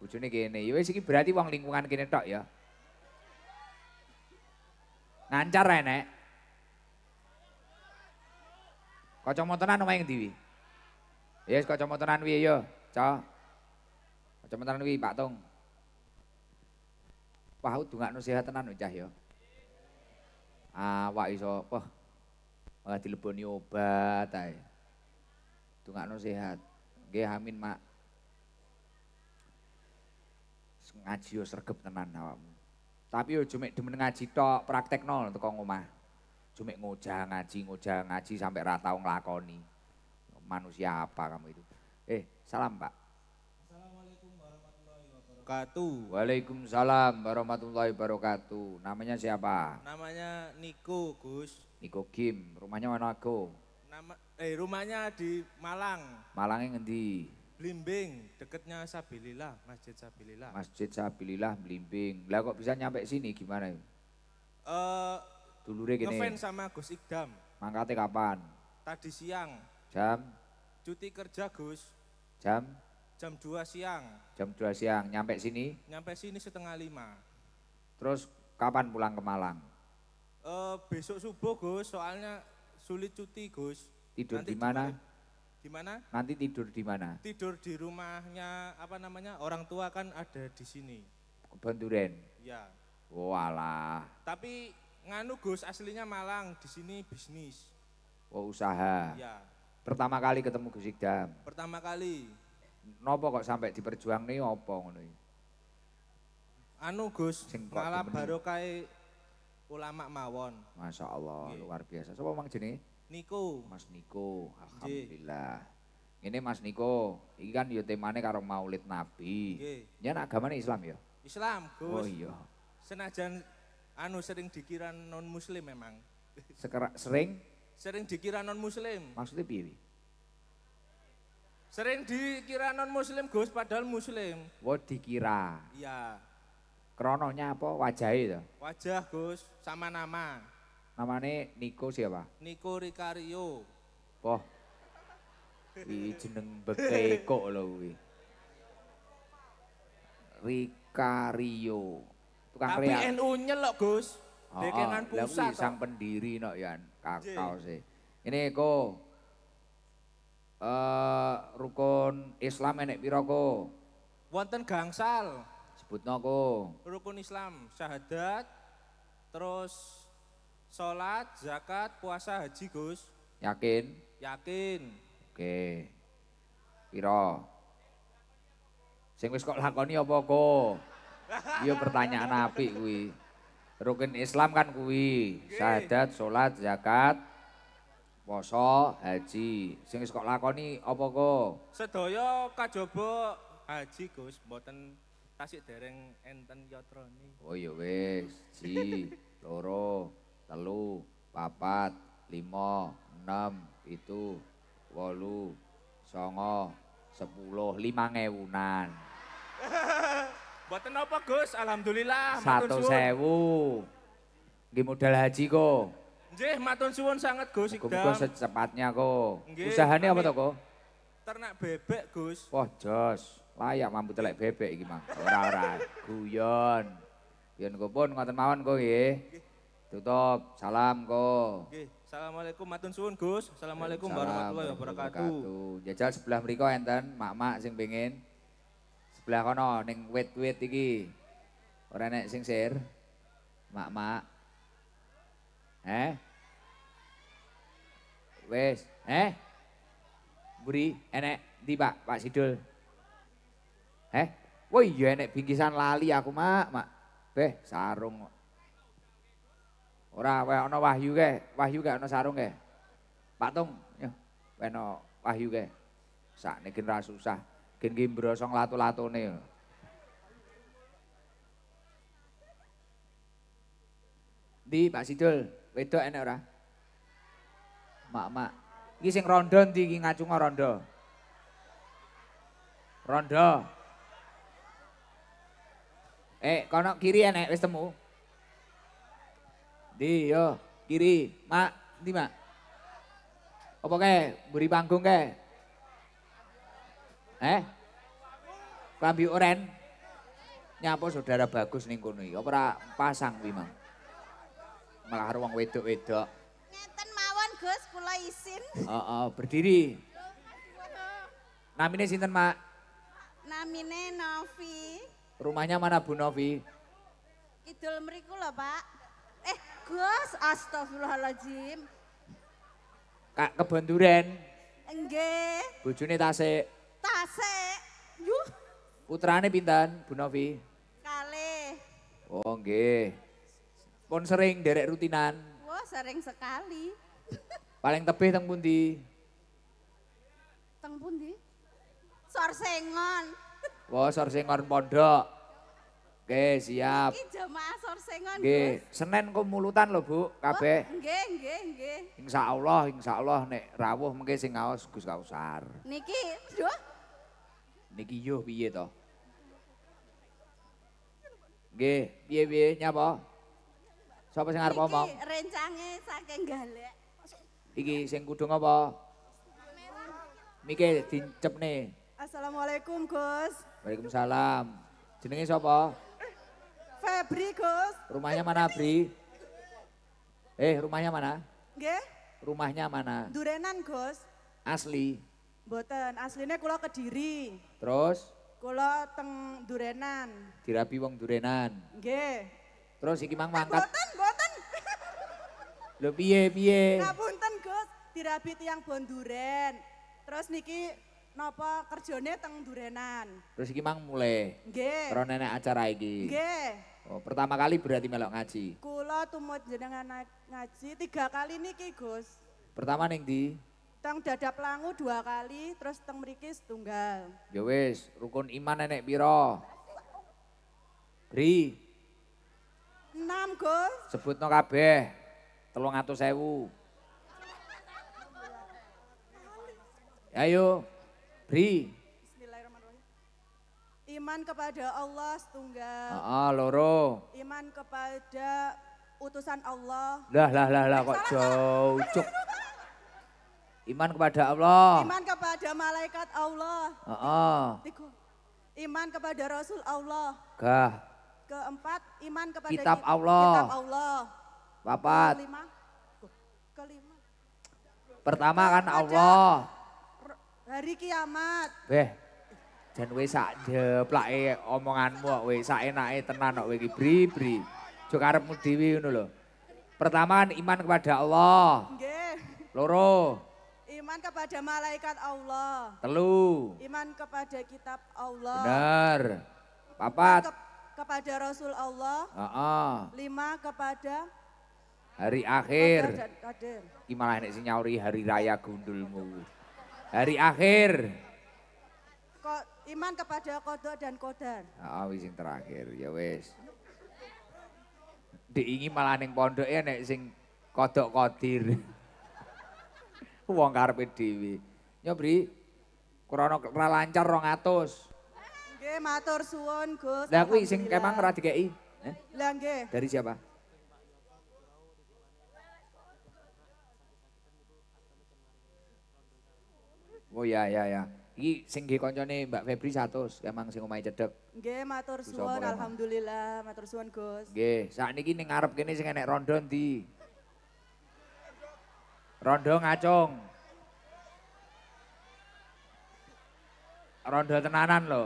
Bojone kene. Ya wis berarti uang lingkungan gini tok ya. Nancar enek. Kocok motoran ngendi wi? Ya yes, motoran wi yo ya. Cok. Aja mentan wi Pak Tong, Wah, nggak sehat tenan ucah yo, ya. Awak iso wah Malah dileboni obat ae. Dungakno sehat. Nggih amin, Mak. Ngaji yo sergep tenan awakmu. Tapi yo cuma demen ngaji tok, praktekno teko ngomah. Cuma ngoja ngaji, ngoja ngaji sampai ra tau nglakoni. Manusia apa kamu itu? Eh, salam, Pak wabarakatuh. Waalaikumsalam warahmatullahi wabarakatuh. Namanya siapa? Namanya Niko, Gus. Niko Kim. Rumahnya mana aku? Nama eh rumahnya di Malang. Malangnya ngendi? Blimbing, dekatnya Sabilillah, Masjid Sabilillah. Masjid Sabilillah Blimbing. Lah kok bisa nyampe sini gimana? Eh uh, dulure gini. Ngefans sama Gus Ikdam. Mangkate kapan? Tadi siang. Jam? Cuti kerja, Gus. Jam? Jam 2 siang. Jam 2 siang, nyampe sini? Nyampe sini setengah lima. Terus kapan pulang ke Malang? Uh, besok subuh Gus, soalnya sulit cuti Gus. Tidur di mana? Di mana? Nanti tidur di mana? Tidur di rumahnya apa namanya orang tua kan ada di sini. Kebon Duren. Iya. Walah. Oh, Tapi nganu Gus aslinya Malang di sini bisnis. Oh usaha. Ya. Pertama kali ketemu Gus Ikdam. Pertama kali. Nopo kok sampai nih apa ngono iki? Anu Gus, malah baru kai ulama mawon. Masya Allah, Gye. luar biasa. Siapa mang jenis? Niko. Mas Niko, alhamdulillah. Gye. Ini Mas Niko, ini kan yo ya temane karo Maulid Nabi. agama agamane Islam ya? Islam, Gus. Oh iya. Senajan anu sering dikira non muslim memang. Sekera, sering? Sering dikira non muslim. Maksudnya piye? Sering dikira non muslim Gus padahal muslim. Oh dikira. Iya. Krononya apa wajah itu? Wajah Gus sama nama. Namanya Niko siapa? Niko Ricario. Oh. Ini jeneng beteko loh gue. Ricario. Tukang Tapi kreatif. NU nyelok Gus. Oh, Dekenan oh. pusat. Lalu sang pendiri no Yan. Kakao sih. Ini kok uh, rukun Islam enek piroko? Wonten gangsal. Sebut noko. Rukun Islam, syahadat, terus sholat, zakat, puasa, haji, Gus. Yakin? Yakin. Oke. Piro. Sing wis kok lakoni apa ko? Iya pertanyaan apik kuwi. Rukun Islam kan kuwi, syahadat, sholat, zakat, Poso, haji. Sing kok lakoni apa kok? Sedaya kajaba haji Gus mboten tasik dereng enten yatrani. Oh ya wis, ji, loro, telu, papat, lima, enam, itu, walu, songo, sepuluh, lima ngewunan. Buatan apa Gus? Alhamdulillah. Satu sewu. Gimodal haji kok. Nggih, matur suwun sangat Gus Sikdam. secepatnya kok. Usahane apa to kok? Ternak bebek Gus. Wah, jos. Layak mampu telek bebek iki mah. Ora ora guyon. Yen kok pun ngoten mawon kok nggih. Tutup. Salam kok. Nggih. Assalamualaikum matun suwun Gus. Assalamualaikum warahmatullahi wabarakatuh. Jajal sebelah mereka enten mak-mak sing pengen. Sebelah kono ning wet wet iki. orang nek sing sir. Mak-mak. Eh? Wes, eh? Buri enek di Pak, Pak Sidul. Eh? woi, ya enek bingkisan lali aku mak, mak. Beh, sarung. Ora wae ana wahyu ke, wahyu ke ana sarung ke. Pak Tung, yo. Weno wahyu ke. Sakniki ra susah. Gen ki lato latu-latune. Di Pak Sidul, wedok enek ora? mak-mak. Iki sing rondo ndi iki ngacungo rondo. Rondo. Eh, kono kiri ya nek wis temu. Di yo, kiri, Mak, ndi Mak? Apa kae? Beri panggung kae. Eh? Klambi oren. Nyapa saudara bagus ning kono iki. Apa pasang kuwi, Mang? Malah wong wedok-wedok. Gus, kula isin. Oh, oh berdiri. Namine sinten, Mak? Namine Novi. Rumahnya mana Bu Novi? Kidul mriku lho, Pak. Eh, Gus, astagfirullahalazim. Kak kebon duren. Nggih. Bojone tasik. Tasik. Yuh. Putrane pinten, Bu Novi? Kalih. Oh, nggih. Pun sering derek rutinan. Wah, sering sekali. Paling tebih teng pundi? Teng pundi? Sorsengon. Sor oh, Sengon Pondok. Oke, siap. Iki jemaah Sorsengon. Nggih, Senin kok mulutan lho, Bu, oh, kabeh. Nggih, nggih, nggih. Insyaallah, insyaallah nek rawuh mengke sing ngaos Gus Kausar. Niki, duh. Niki yo piye to? Nggih, piye-piye nyapa? Sapa sing arep omong? Iki rencange saking galek. Iki sing kudu apa? Mikir nih. Assalamualaikum Gus. Waalaikumsalam. Jenenge sapa? Febri Gus. Rumahnya mana Bri? Eh rumahnya mana? Nggih. Rumahnya mana? Durenan Gus. Asli. Boten, aslinya kula Kediri. Terus? Kula teng Durenan. Dirabi wong Durenan. Nggih. Terus iki mang eh, mangkat. Eh, boten, boten. Lho piye piye? Ngapunten dirabit yang bonduren. Terus niki nopo kerjone teng durenan. Terus iki mang mulai. Ge. Terus nenek acara iki. Ge. Oh, pertama kali berarti melok ngaji. tuh tumut jenengan ngaji tiga kali niki, Gus. Pertama neng di Teng dadap langu dua kali, terus teng merikis tunggal. Jowes ya rukun iman nenek biro. Bri. Enam, Gus. Sebut kabeh. Telung atau sewu. Ayo, Bri. Iman kepada Allah setunggal. Ah, loro. Iman kepada utusan Allah. Lah, lah, lah, lah eh, kok jauh. Cuk. Iman kepada Allah. Iman kepada malaikat Allah. Ah. ah. Iman kepada Rasul Allah. Gah. Keempat, iman kepada kitab Allah. Kitab Allah. Bapak. Kelima. Kelima. Pertama kan Allah. Hari kiamat. Weh, dan weh sak deplake omonganmu kok wis sak enake tenan kok iki bri-bri. Jo karepmu dhewe ngono lho. Pertama iman kepada Allah. Nggih. Loro. Iman kepada malaikat Allah. Telu. Iman kepada kitab Allah. Benar. Papat. kepada Rasul Allah. Lima kepada hari akhir. Imalah nek sing nyauri hari raya gundulmu. hari akhir. Kok iman kepada kodok dan kodar? Ah, oh, sing terakhir, ya wes. Diingi malah neng pondok ya nek sing kodok kodir. Wong karpe dewi. Nyobri, kurono lancar rong atus. Gue matur suwon, Gus. Lah kuwi sing kemang ora dikeki. Eh? Lah nggih. Dari siapa? Oh ya ya ya. Iki sing ge koncone Mbak Febri 100, emang sing omahe cedek. Nggih, matur suwun alhamdulillah, matur suwun Gus. Nggih, sakniki ning ngarep kene sing enek rondo ndi? Rondo ngacung. Rondo tenanan lho.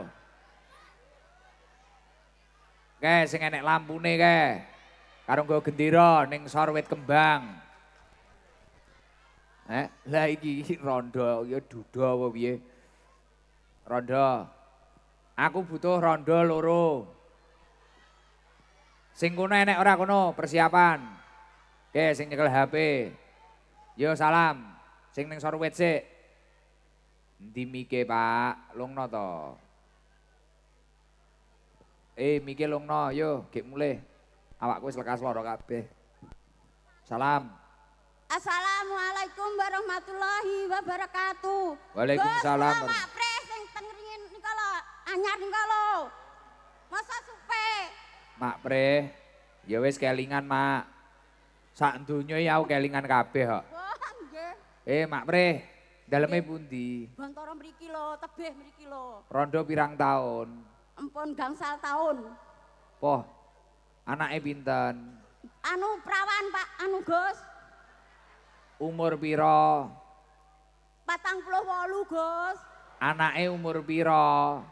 Oke, sing enek lampune ke. Karung go gendira ning sorwit kembang. Eh, lah iki rondo ya duda apa piye? Rondo. Aku butuh rondo loro. Sing kono enek ora kono persiapan. Oke, sing nyekel HP. Yo salam. Sing ning sor wet sik. Endi Pak? Lungno to. Eh, mike lungno yo, gek mulih. Awakku wis lekas lara kabeh. Salam. Assalamualaikum warahmatullahi wabarakatuh. Waalaikumsalam. Gus Pak Pres yang tengerin nih kalau anyar nih kalau masa supe. Mak Pre, ya wes kelingan mak. Saat dunia ya kelingan kabeh kok. Eh Mak Pre, dalamnya bundi. Bantoran beri lo, tebeh beri lo. Rondo pirang tahun. Empon gangsal tahun. Poh, anaknya pinten. Anu prawan, pak, anu Gus. Umur piro? Patang puluh walu, Gus. Anaknya umur piro?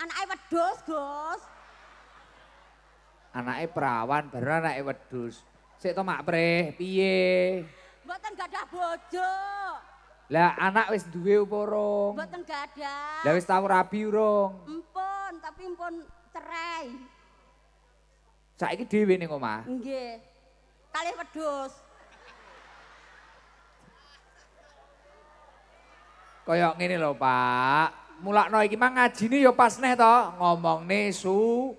Anaknya wedus, Gus. Anaknya perawan, baru anaknya wedus, Sik to mak pre, piye? Mboten gadah bojo. Lah anak wis duwe apa urung? Mboten gadah. Lah wis tau rabi urung? Empun, tapi empun cerai. Saiki dhewe ning omah? Nggih. Kalih wedus. Koyok ngene lho pak, mulakno iki mah ngaji ya pas neh toh, ngomong nih su,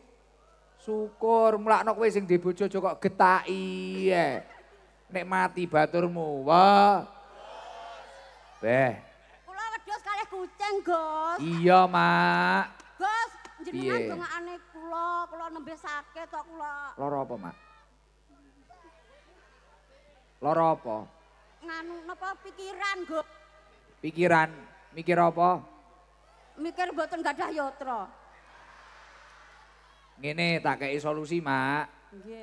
syukur mulakno kowe sing dibojo joko getak iye, eh. nek mati baturmu, wah. Beh. Kula wedus kalih kucing, Gus. Iya, Mak. Gus, jenengan dong aneh kula, kula nembe sakit kok kula. Loro apa, Mak? Loro apa? Nganu napa pikiran, Gus. pikiran mikir apa mikir boten gadah yotro ngene tak kei solusi mak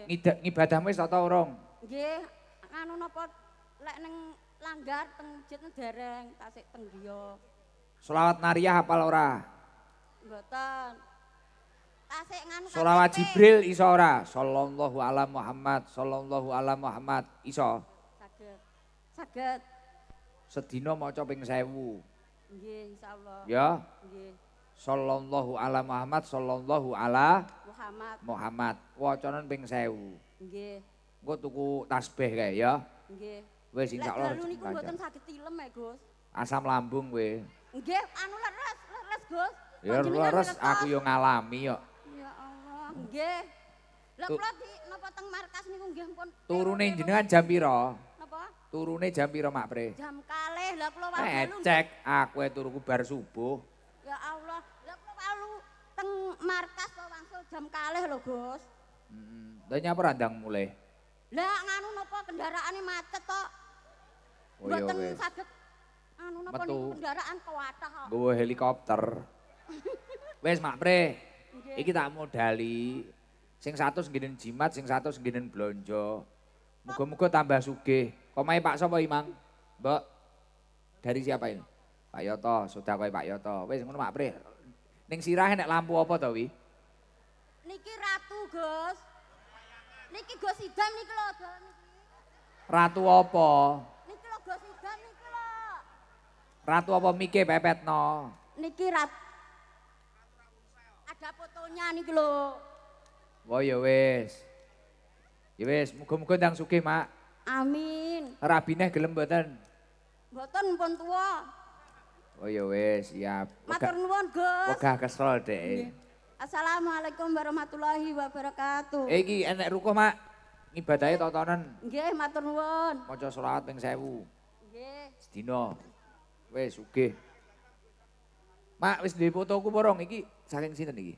ngidak ngibadah wis tata urung nggih anu napa lek neng langgar teng jet dereng tasik teng dia selawat nariyah hafal ora boten tasik nganu selawat jibril iso ora sallallahu alaihi muhammad sallallahu alaihi muhammad iso saged saged sedina maca ping 1000. Ya. Sallallahu ala Muhammad sallallahu ala Muhammad. Muhammad. Wacanan ping 1000. Nggih. Engko tuku tasbih kae ya. Nggih. Wis insyaallah. Lah niku mboten saged tilem eh, Gus. Asam lambung kowe. Nggih, anu leres, leres Gus. Ya leres aku yo ngalami yo. Ya Allah. Nggih. Lah kula di napa teng markas niku nggih ampun. Turune jenengan jam pira? Turune jam piro Mak Pre? Jam kalih lah kula walu. Ecek aku turuku bar subuh. Ya Allah, lah kula walu teng markas kok wangsul jam kalih lho, Gus. Heeh. Mm nyapa randang mulai? Lah nganu napa kendaraane macet kok. Oh iya wis. saged anu napa niku kendaraan kewatah. kok. Nggowo helikopter. Wes Mak Pre. Okay. Iki tak modali. Sing satu segini jimat, sing satu segini blonjo. Muga-muga tambah sugih. Pemain Pak Sopo Imang? Mbak. Dari siapa ini? Pak Yoto, sudah kau Pak Yoto. wes ngono Mak Pri. Ning sirah nek lampu apa to wi? Niki ratu, Gus. Niki Gus Idam niki lho, Ratu apa? Niki lho Gus Idam niki lho. Ratu apa Mike Pepetno? Niki rat Ada fotonya niki lho. Oh ya wis. Ya wis, muga-muga ndang sugih, Mak. Amin. Rabine gelem mboten? Mboten pun tuwa. Oh ya wis, siap. Matur nuwun, Gus. Wegah kesel dek. Assalamualaikum warahmatullahi wabarakatuh. Eh, iki enek rukuh, Mak. Ngibadahi to tonen. Nggih, matur nuwun. Maca selawat ping 1000. Nggih. Sedina. Wis sugih. Mak wis duwe fotoku porong iki saking sinten iki?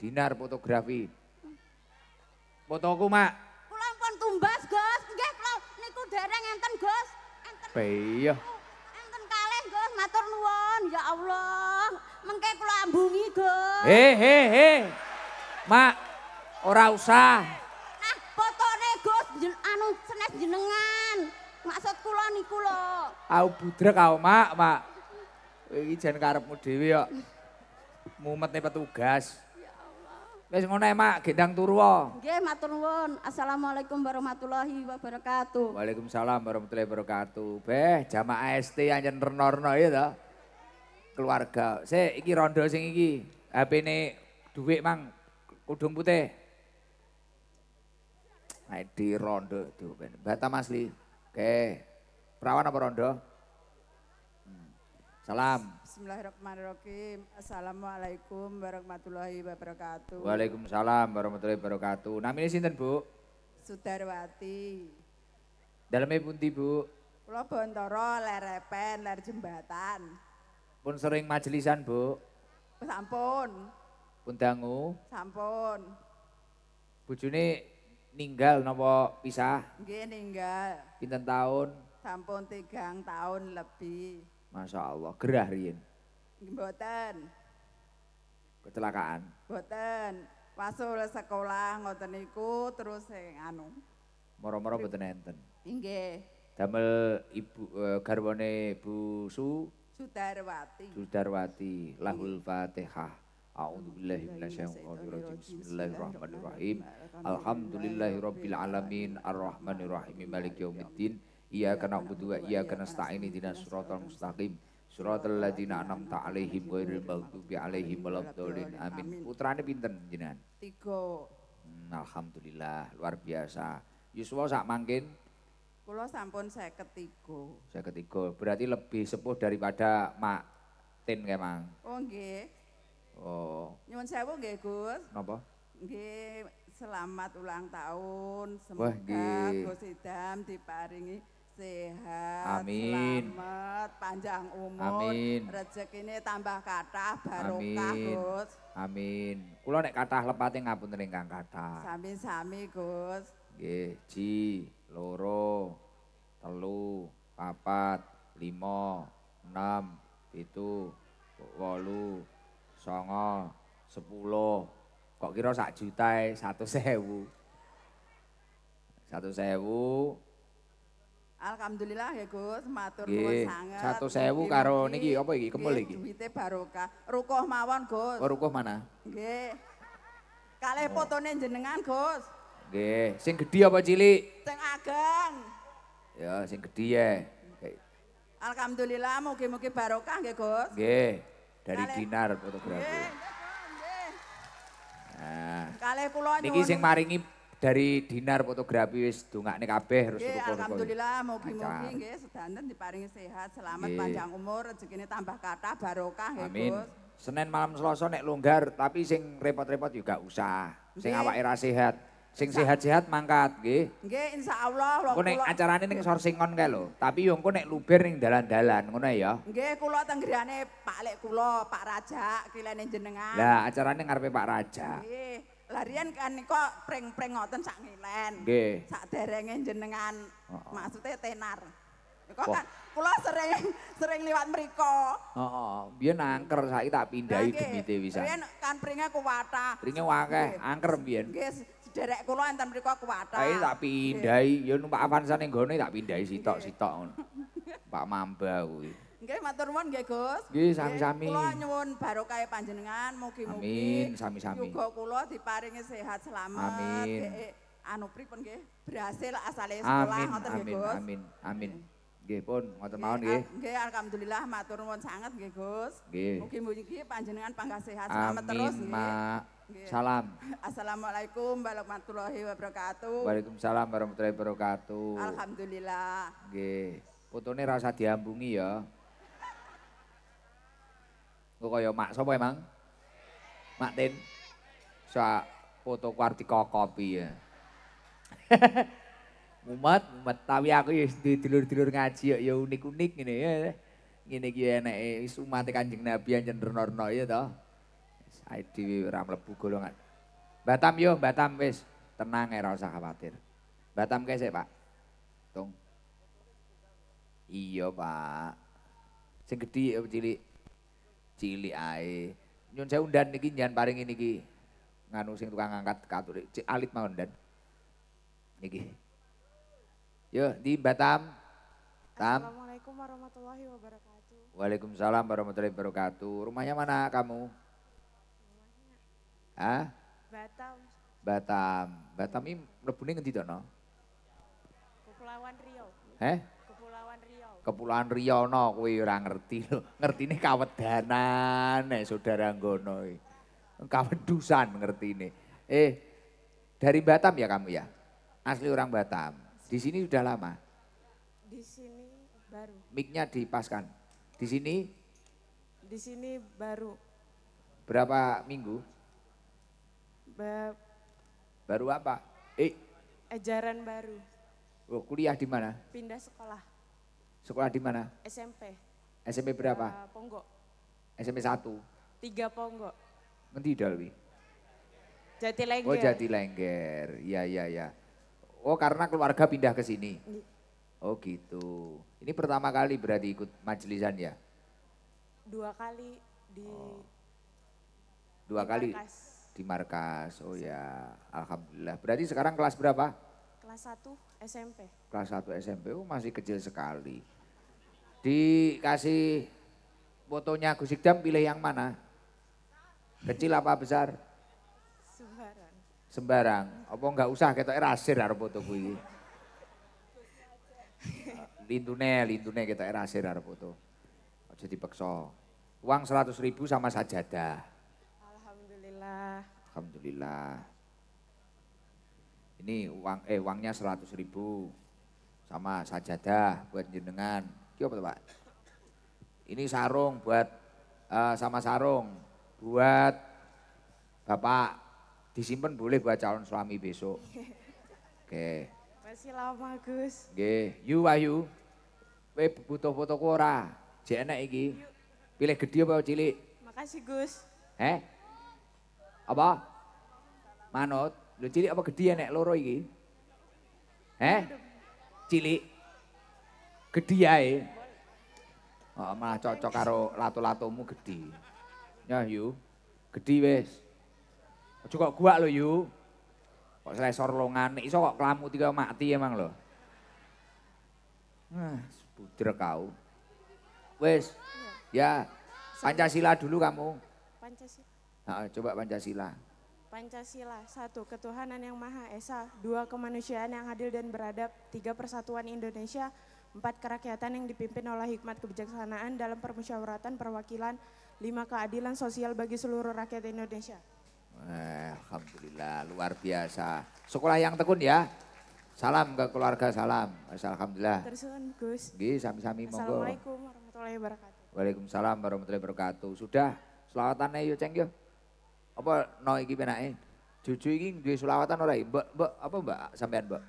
Dinar fotografi. Fotoku, Mak. Kula pun tumbas, Gus. dereng enten, Gus. Piye? Enten kalih, Gus. Matur nuwun. Ya Allah. Mengke kula ambungi, Gus. He he he. Mak, ora usah. Nah, fotone, Gus, anu senes jenengan. Maksud kula niku lho. Aku budrek aku, Mak, Mak. Iki jan karepmu dhewe kok. Mumetne petugas. Wis ngono emak, gendang turu wae. Nggih, matur nuwun. Asalamualaikum warahmatullahi wabarakatuh. Waalaikumsalam warahmatullahi wabarakatuh. Beh, jamaah ST anjen renor-renor ya toh, Keluarga. Sik, iki rondo sing iki. HP-ne dhuwit Mang kudung putih. Nah, di rondo itu. Bata Masli. Oke. Perawan apa rondo? Salam. Bismillahirrahmanirrahim. Assalamualaikum warahmatullahi wabarakatuh. Waalaikumsalam warahmatullahi wabarakatuh. Namanya sinten Bu? Sudarwati. Dalamnya pun Bu? Pulau Bontoro, Lerepen, Ler Jembatan. Pun sering majelisan Bu? Sampun. Pun dangu? Sampun. Bu juni ninggal nopo pisah? Gini ninggal. Pinten tahun? Sampun tigang tahun lebih. Masya Allah, gerah Rien. Boten. Kecelakaan. Boten, Pasul sekolah ngoten iku terus sing e, anu. Moro-moro boten enten. Inggih. Damel ibu e, garwane Bu Su Sudarwati. Sudarwati lahul Fatihah. A'udzu billahi minasyaitonir rajim. Bismillahirrahmanirrahim. Alhamdulillahirabbil alamin arrahmanirrahim maliki yaumiddin. kena Iyyaka na'budu wa iyyaka nasta'in ihdinas siratal mustaqim. Suratul ladina anam ta'alaihim ghairil maghdubi alaihim waladdallin. Amin. Putrane pinter jenengan? Tiga. Hmm, alhamdulillah luar biasa. Yuswo, sak mangkin? Kula sampun saya Saya 53. Berarti lebih sepuh daripada Mak Tin kae, Mang. Oh nggih. Oh. Nyuwun sewu nggih, Gus. Napa? Nggih, selamat ulang tahun. Semoga Wah, Gus Idam diparingi sehat, Amin. selamat, panjang umur, Amin. rezekinya tambah kathah, barokah, Gus. Amin. Kulo nek kathah lepate ngapun ning Kang Kathah. Sami-sami, Gus. Nggih, ji, loro, telu, papat, lima, enam, itu, walu, songo, sepuluh, kok kira sak juta e? satu sewu. Satu sewu, Alhamdulillah ya Gus, matur nuwun sangat. Satu sewu karo niki apa iki Kemul iki? Duite barokah. Rukuh mawon Gus. Oh, rukuh mana? Nggih. Kalih fotone jenengan Gus. Nggih, sing gedhi apa cilik? Sing ageng. Ya, sing gedhi ya. Alhamdulillah mugi-mugi barokah nggih Gus. Nggih. Dari dinar fotografi. Nggih. Nah. Kalih kula Niki sing maringi dari dinar fotografi wis nih kabeh harus syukur alhamdulillah mugi-mugi nggih sedanten diparingi sehat, selamat panjang umur, rezekine tambah kata, barokah nggih ya, Amin. Senin malam Selasa nek longgar, tapi sing repot-repot juga ya usah. Sing awake ra sehat, sing sehat-sehat mangkat nggih. Nggih insyaallah kula. Engko nek acarane ning Sorsingon kae lho, tapi yo engko nek luber ning dalan-dalan ngono ya. Nggih kula tenggeriane Pak Lek kula, Pak Raja, kilene jenengan. Lah acarane ngarepe Pak Raja. Nggih. larian kan niko pring-pring ngoten sak ngilen. Nggih. Sak derenge jenengan oh, maksudnya tenar. Niko kan kula sering sering liwat mriko. Heeh. Oh, oh. Biyen angker saiki tak pindahi nah, demi dewi sak. Biyen kan pringe kuwata. Pringe wakeh angker biyen. Nggih. Derek kula enten mriko kuwata. Ae tak pindahi ya numpak avansa ning gone tak pindahi sitok-sitok ngono. Pak Mamba kuwi. Nggih matur nuwun nggih Gus. Nggih sami-sami. Kula nyuwun barokah panjenengan mugi-mugi. Amin sami-sami. Muga kula diparingi sehat selamat. Amin. Nggih anu pripun nggih berhasil asale sekolah ngoten nggih Gus. Amin amin Nggih pun ngoten mawon ah, nggih. Nggih alhamdulillah matur nuwun sanget nggih Gus. Nggih. Mugi-mugi panjenengan panggah sehat selamat amin, terus nggih. Salam. Assalamualaikum warahmatullahi wabarakatuh. Waalaikumsalam warahmatullahi wabarakatuh. Alhamdulillah. Nggih. ini rasa diambungi ya. Kok kaya mak sapa emang? Mak Tin. foto kartika kopi ya. Umat, mumet tapi aku ya di dulur-dulur ngaji yuk, ya unik-unik gini ya. Gini kaya enak ya, umat kanjeng Nabi yang cender norno ya toh. Saya di ram lebu golongan. Batam yuk, Batam wis. Tenang ya, gak usah khawatir. Batam kesek pak. Tung. Iya pak. Segede ya, cilik. cilik ae. Nyun saya undan niki njan paringi niki. Nganu sing tukang angkat katur cik alit mau undan Niki. Yo di Batam. Tam. Assalamualaikum warahmatullahi wabarakatuh. Waalaikumsalam warahmatullahi wabarakatuh. Rumahnya mana kamu? Rumahnya. Hah? Batam. Batam. Batam ini mlebune ngendi to, no? Kepulauan Riau. Eh? Kepulauan Riau no kowe ora ngerti lho. Ngertine kawedanan nek eh, saudara ngono iki. ngerti ngertine. Eh dari Batam ya kamu ya? Asli orang Batam. Di sini sudah lama. Di sini baru. Miknya dipaskan. Di sini? Di sini baru. Berapa minggu? Ba baru apa? Eh. Ajaran baru. Oh, kuliah di mana? Pindah sekolah. Sekolah di mana? SMP. SMP berapa? Uh, eh, SMP satu. Tiga ponggok. Nanti dalwi. Jati Lengger. Oh Jati Lengger, ya ya ya. Oh karena keluarga pindah ke sini. Iya. Oh gitu. Ini pertama kali berarti ikut majelisan ya? Dua kali di. Oh. Dua di kali markas. di markas. Oh ya, alhamdulillah. Berarti sekarang kelas berapa? Kelas 1 SMP. Kelas 1 SMP, oh masih kecil sekali. Dikasih fotonya Gus Ikdam pilih yang mana? Kecil apa besar? Sembarang. Sembarang. Apa enggak usah kita erasir karo foto ini. lintune, lintune kita erasir karo foto. Aja dipaksa. Uang 100 ribu sama sajadah. Alhamdulillah. Alhamdulillah ini uang eh uangnya seratus ribu sama sajadah buat jenengan kyo apa pak ini sarung buat uh, sama sarung buat bapak disimpan boleh buat calon suami besok oke okay. masih lama Gus oke okay. you ayu we butuh foto kora, jek iki pilih gede apa cilik makasih Gus eh apa manut Lu cilik apa gede nek loro iki? Eh? Cilik. Gede ae. Oh, malah cocok karo latu-latumu gede. Ya yu. Gede wes Aja kok guak lho yu. Kok selesor longan iso kok kelamu tiga mati emang lo Nah, budrek kau. wes Ya. Pancasila dulu kamu. Pancasila. Nah, coba Pancasila. Pancasila, satu ketuhanan yang maha esa, dua kemanusiaan yang adil dan beradab, tiga persatuan Indonesia, empat kerakyatan yang dipimpin oleh hikmat kebijaksanaan dalam permusyawaratan perwakilan, lima keadilan sosial bagi seluruh rakyat Indonesia. Alhamdulillah, luar biasa. Sekolah yang tekun ya. Salam ke keluarga, salam. Alhamdulillah. Tersun, Gus. Gih, sami-sami Assalamualaikum warahmatullahi wabarakatuh. Waalaikumsalam warahmatullahi wabarakatuh. Sudah, selawatannya yuk ceng yuk. Apa no iki penake? Juju iki duwe selawatan ora Mbak, Mbak, apa Mbak sampean, Mbak?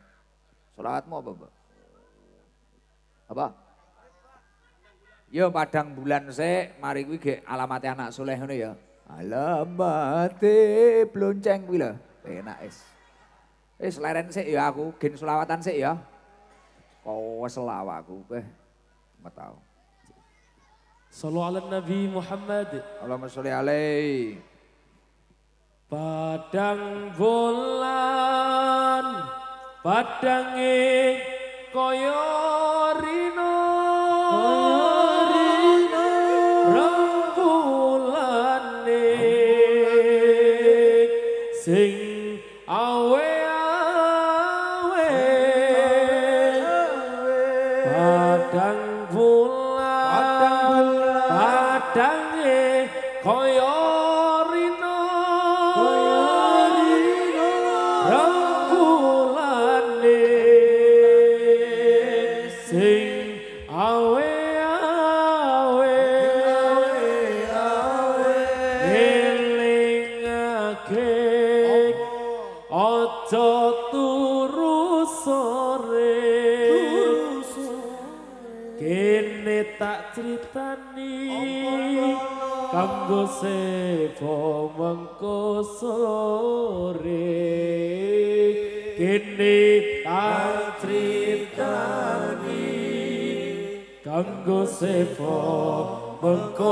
Selawatmu apa, Mbak? Apa? Yo padang bulan se mari kuwi ge alamate anak soleh ngono ya. alamat blonceng kuwi lho. Enak es. Wis leren sik ya aku, gen selawatan sik ya. Kowe selawaku, eh. Matau. Sallu ala Nabi Muhammad. Allahumma sholli alaihi. Padang bulan, padang koyo rino. Sing bangko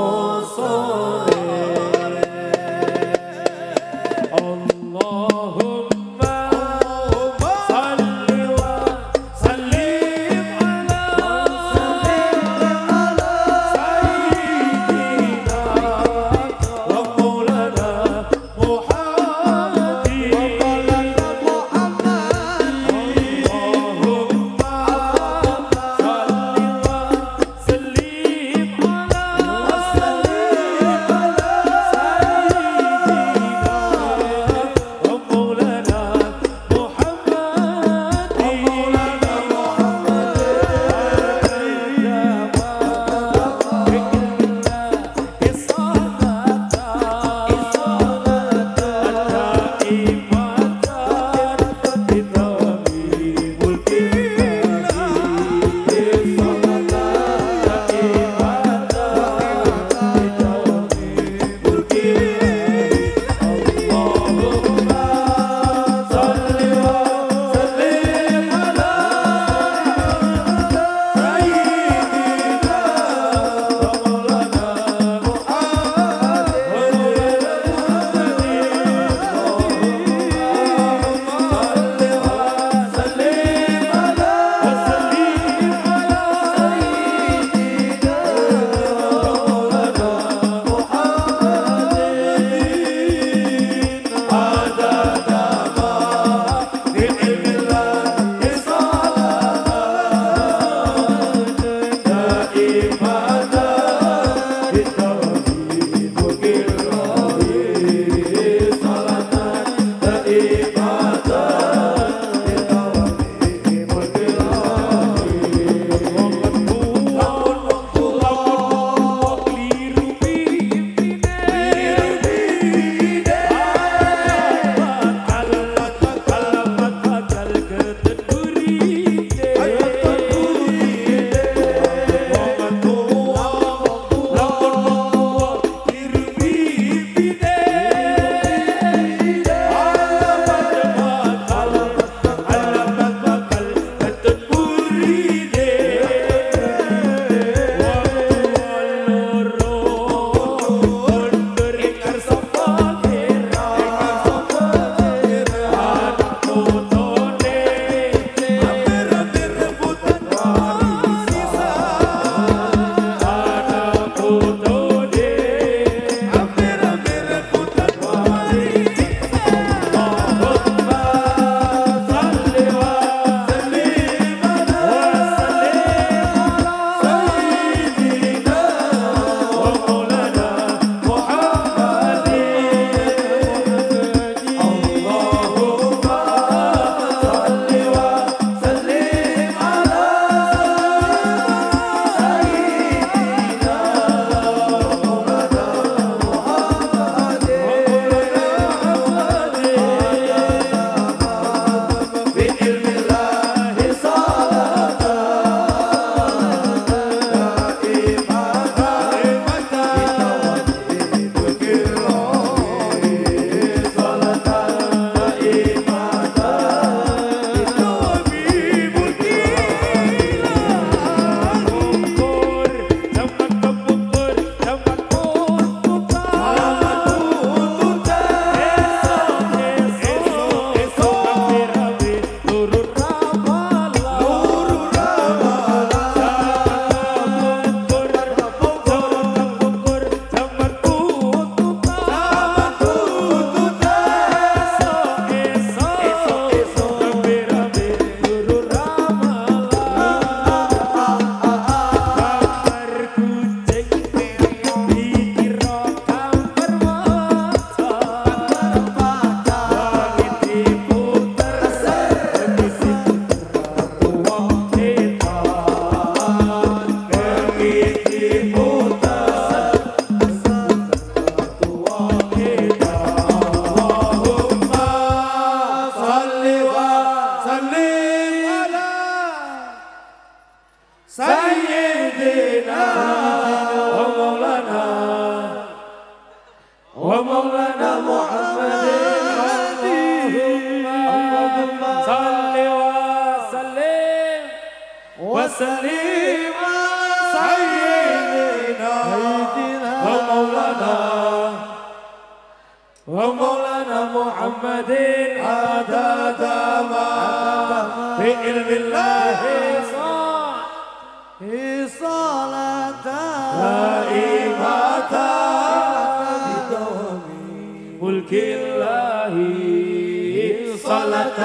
صلاة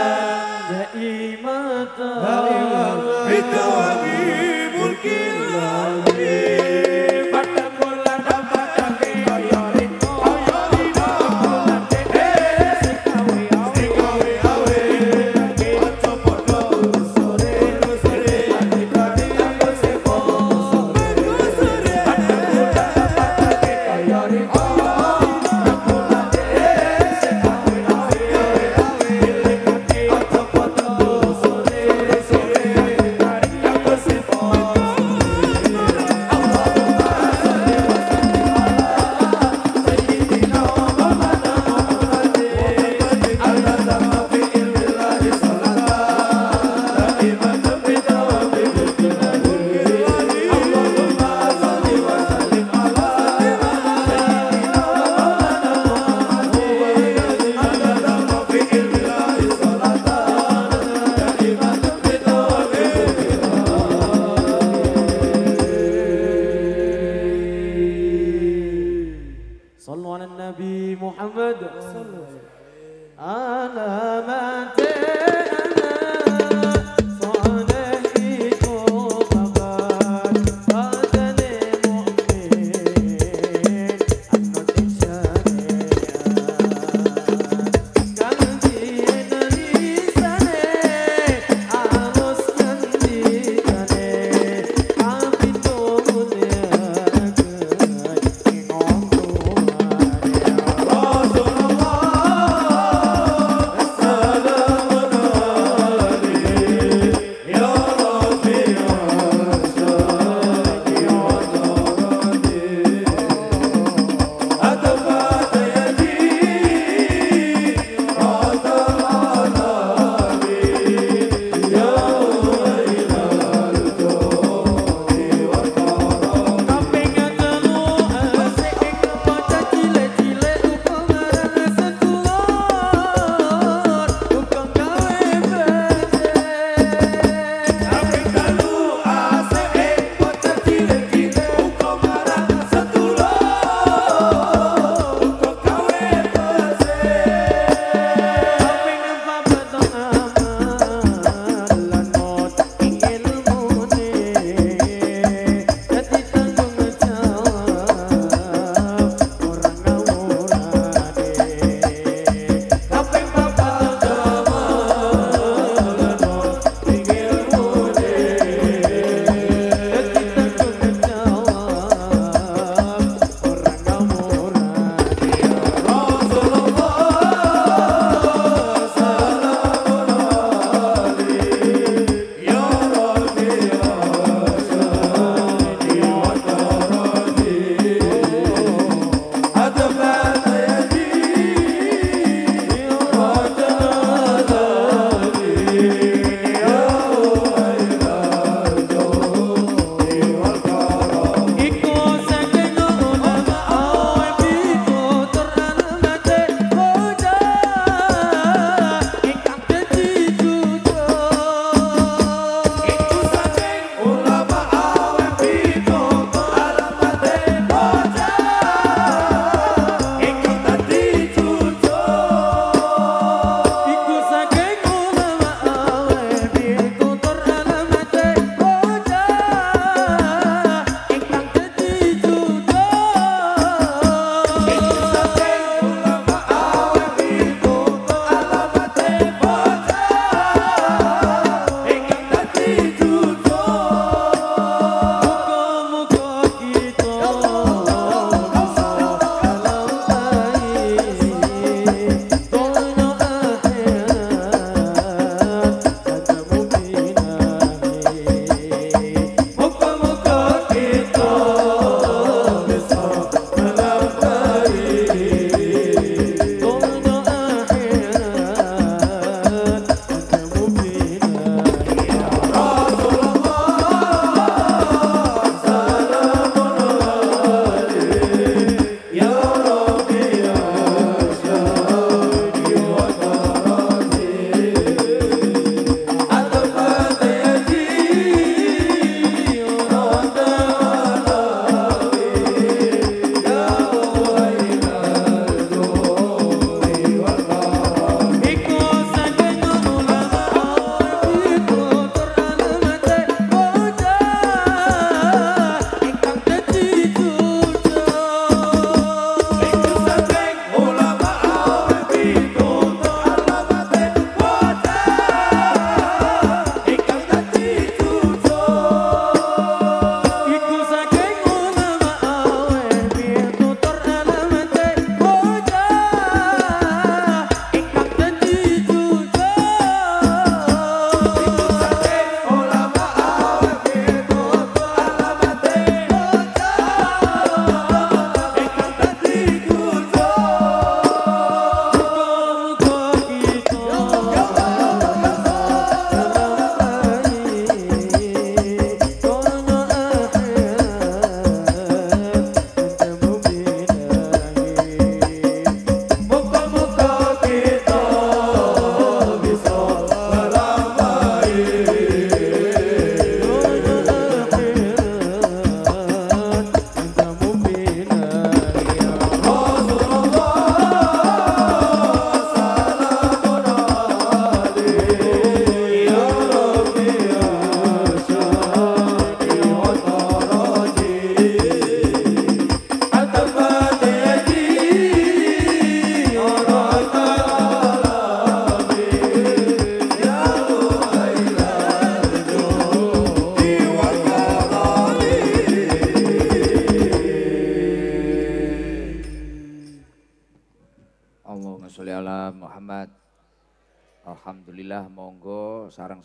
دائمة بدوام ملكنا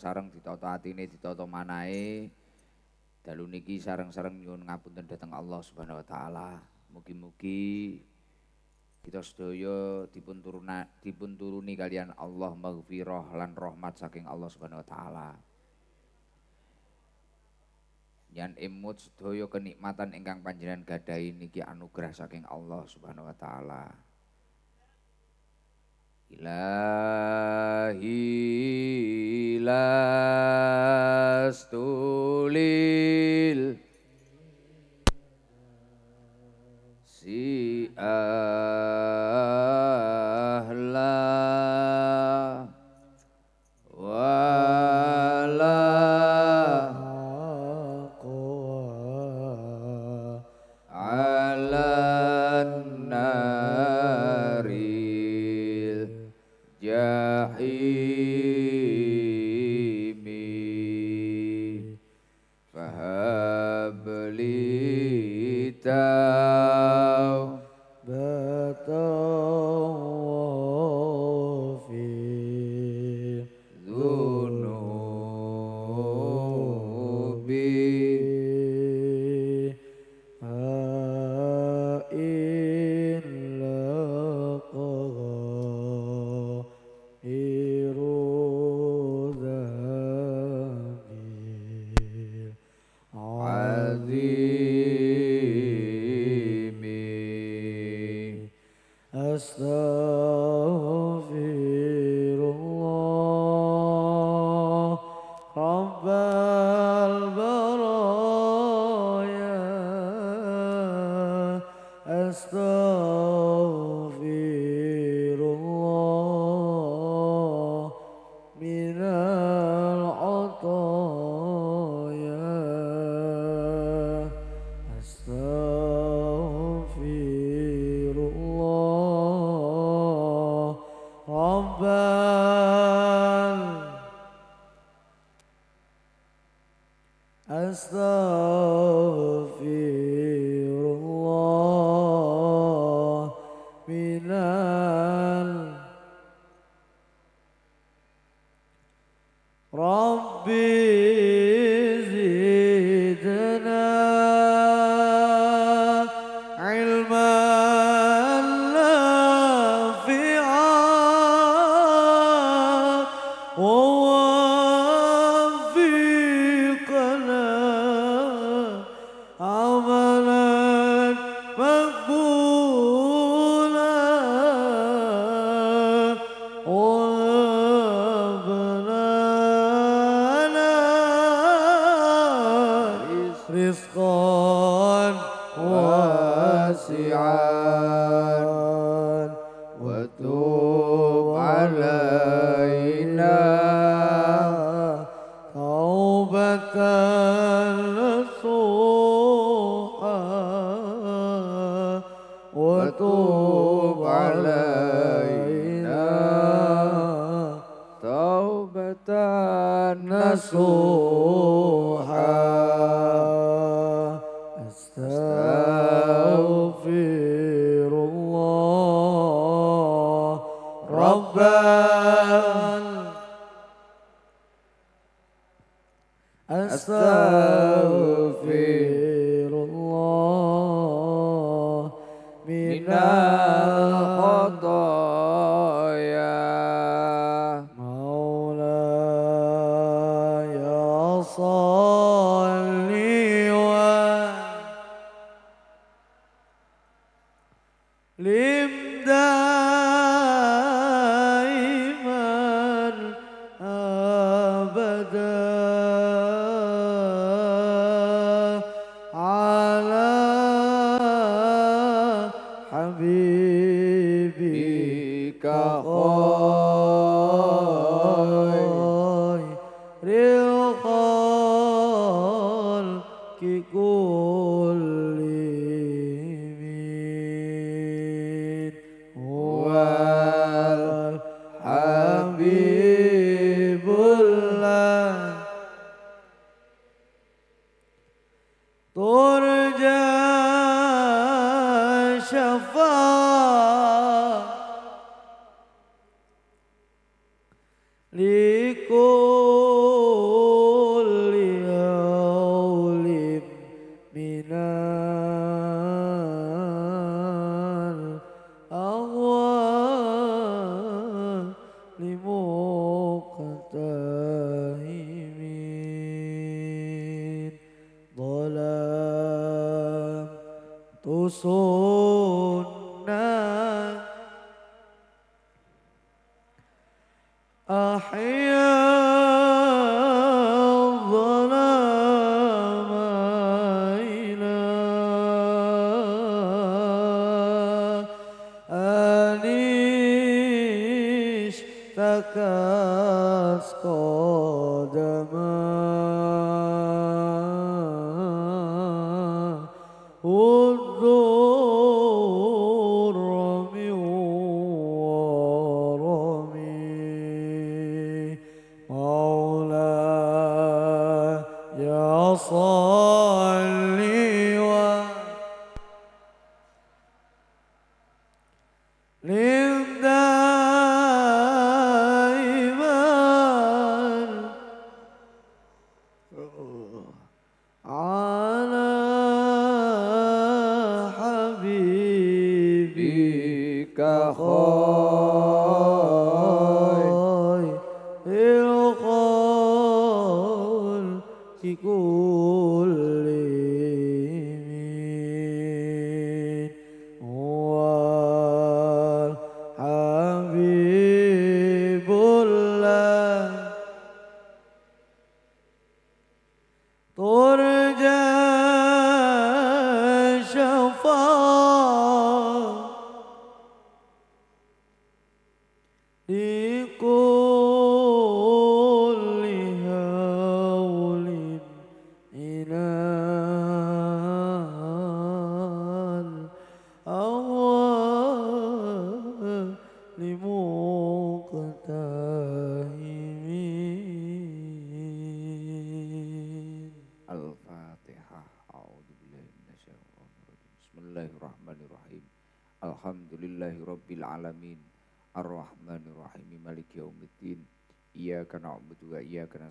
sareng ditata atine ditata manahe dalu niki sareng-sareng nyuwun ngapunten dhateng Allah Subhanahu wa taala mugi-mugi kita sedaya dipun turuni kalian Allah maghfirah lan rahmat saking Allah Subhanahu wa taala Yan imut sedaya kenikmatan ingkang panjenengan gadahi niki anugerah saking Allah Subhanahu wa taala ilahi lastulil si ahlan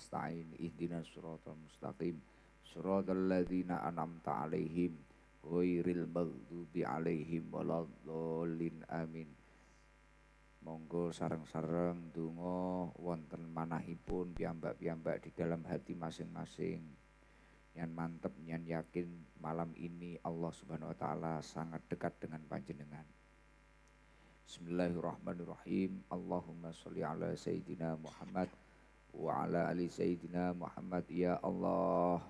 nasta'in ihdina siratal mustaqim siratal ladzina an'amta 'alaihim ghairil maghdubi 'alaihim waladdallin amin monggo sarang-sarang dungo wonten manahipun piambak-piambak di dalam hati masing-masing yang mantep yang yakin malam ini Allah Subhanahu wa taala sangat dekat dengan panjenengan Bismillahirrahmanirrahim. Allahumma sholli ala sayyidina Muhammad ala ali sayyidina Muhammad ya Allah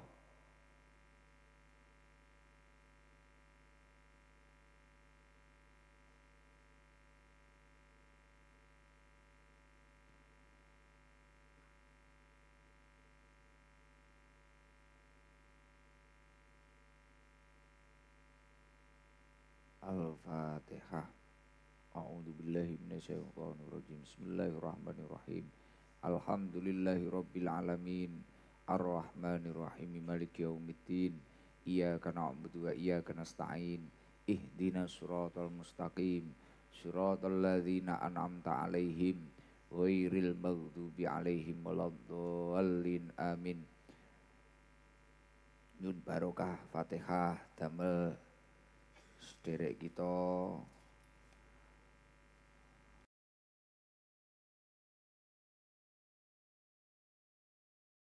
Al-Fatihah A'udzu billahi Bismillahirrahmanirrahim. Alhamdulillahi Rabbil Alamin Ar-Rahmanir-Rahim Maliki Yaumiddin Iyaka na'budu wa iyaka nasta'in Ihdina suratal mustaqim Suratal ladhina an'amta alaihim Ghairil maghdubi alaihim Waladhalin amin Nun barokah Fatihah damel sederek kita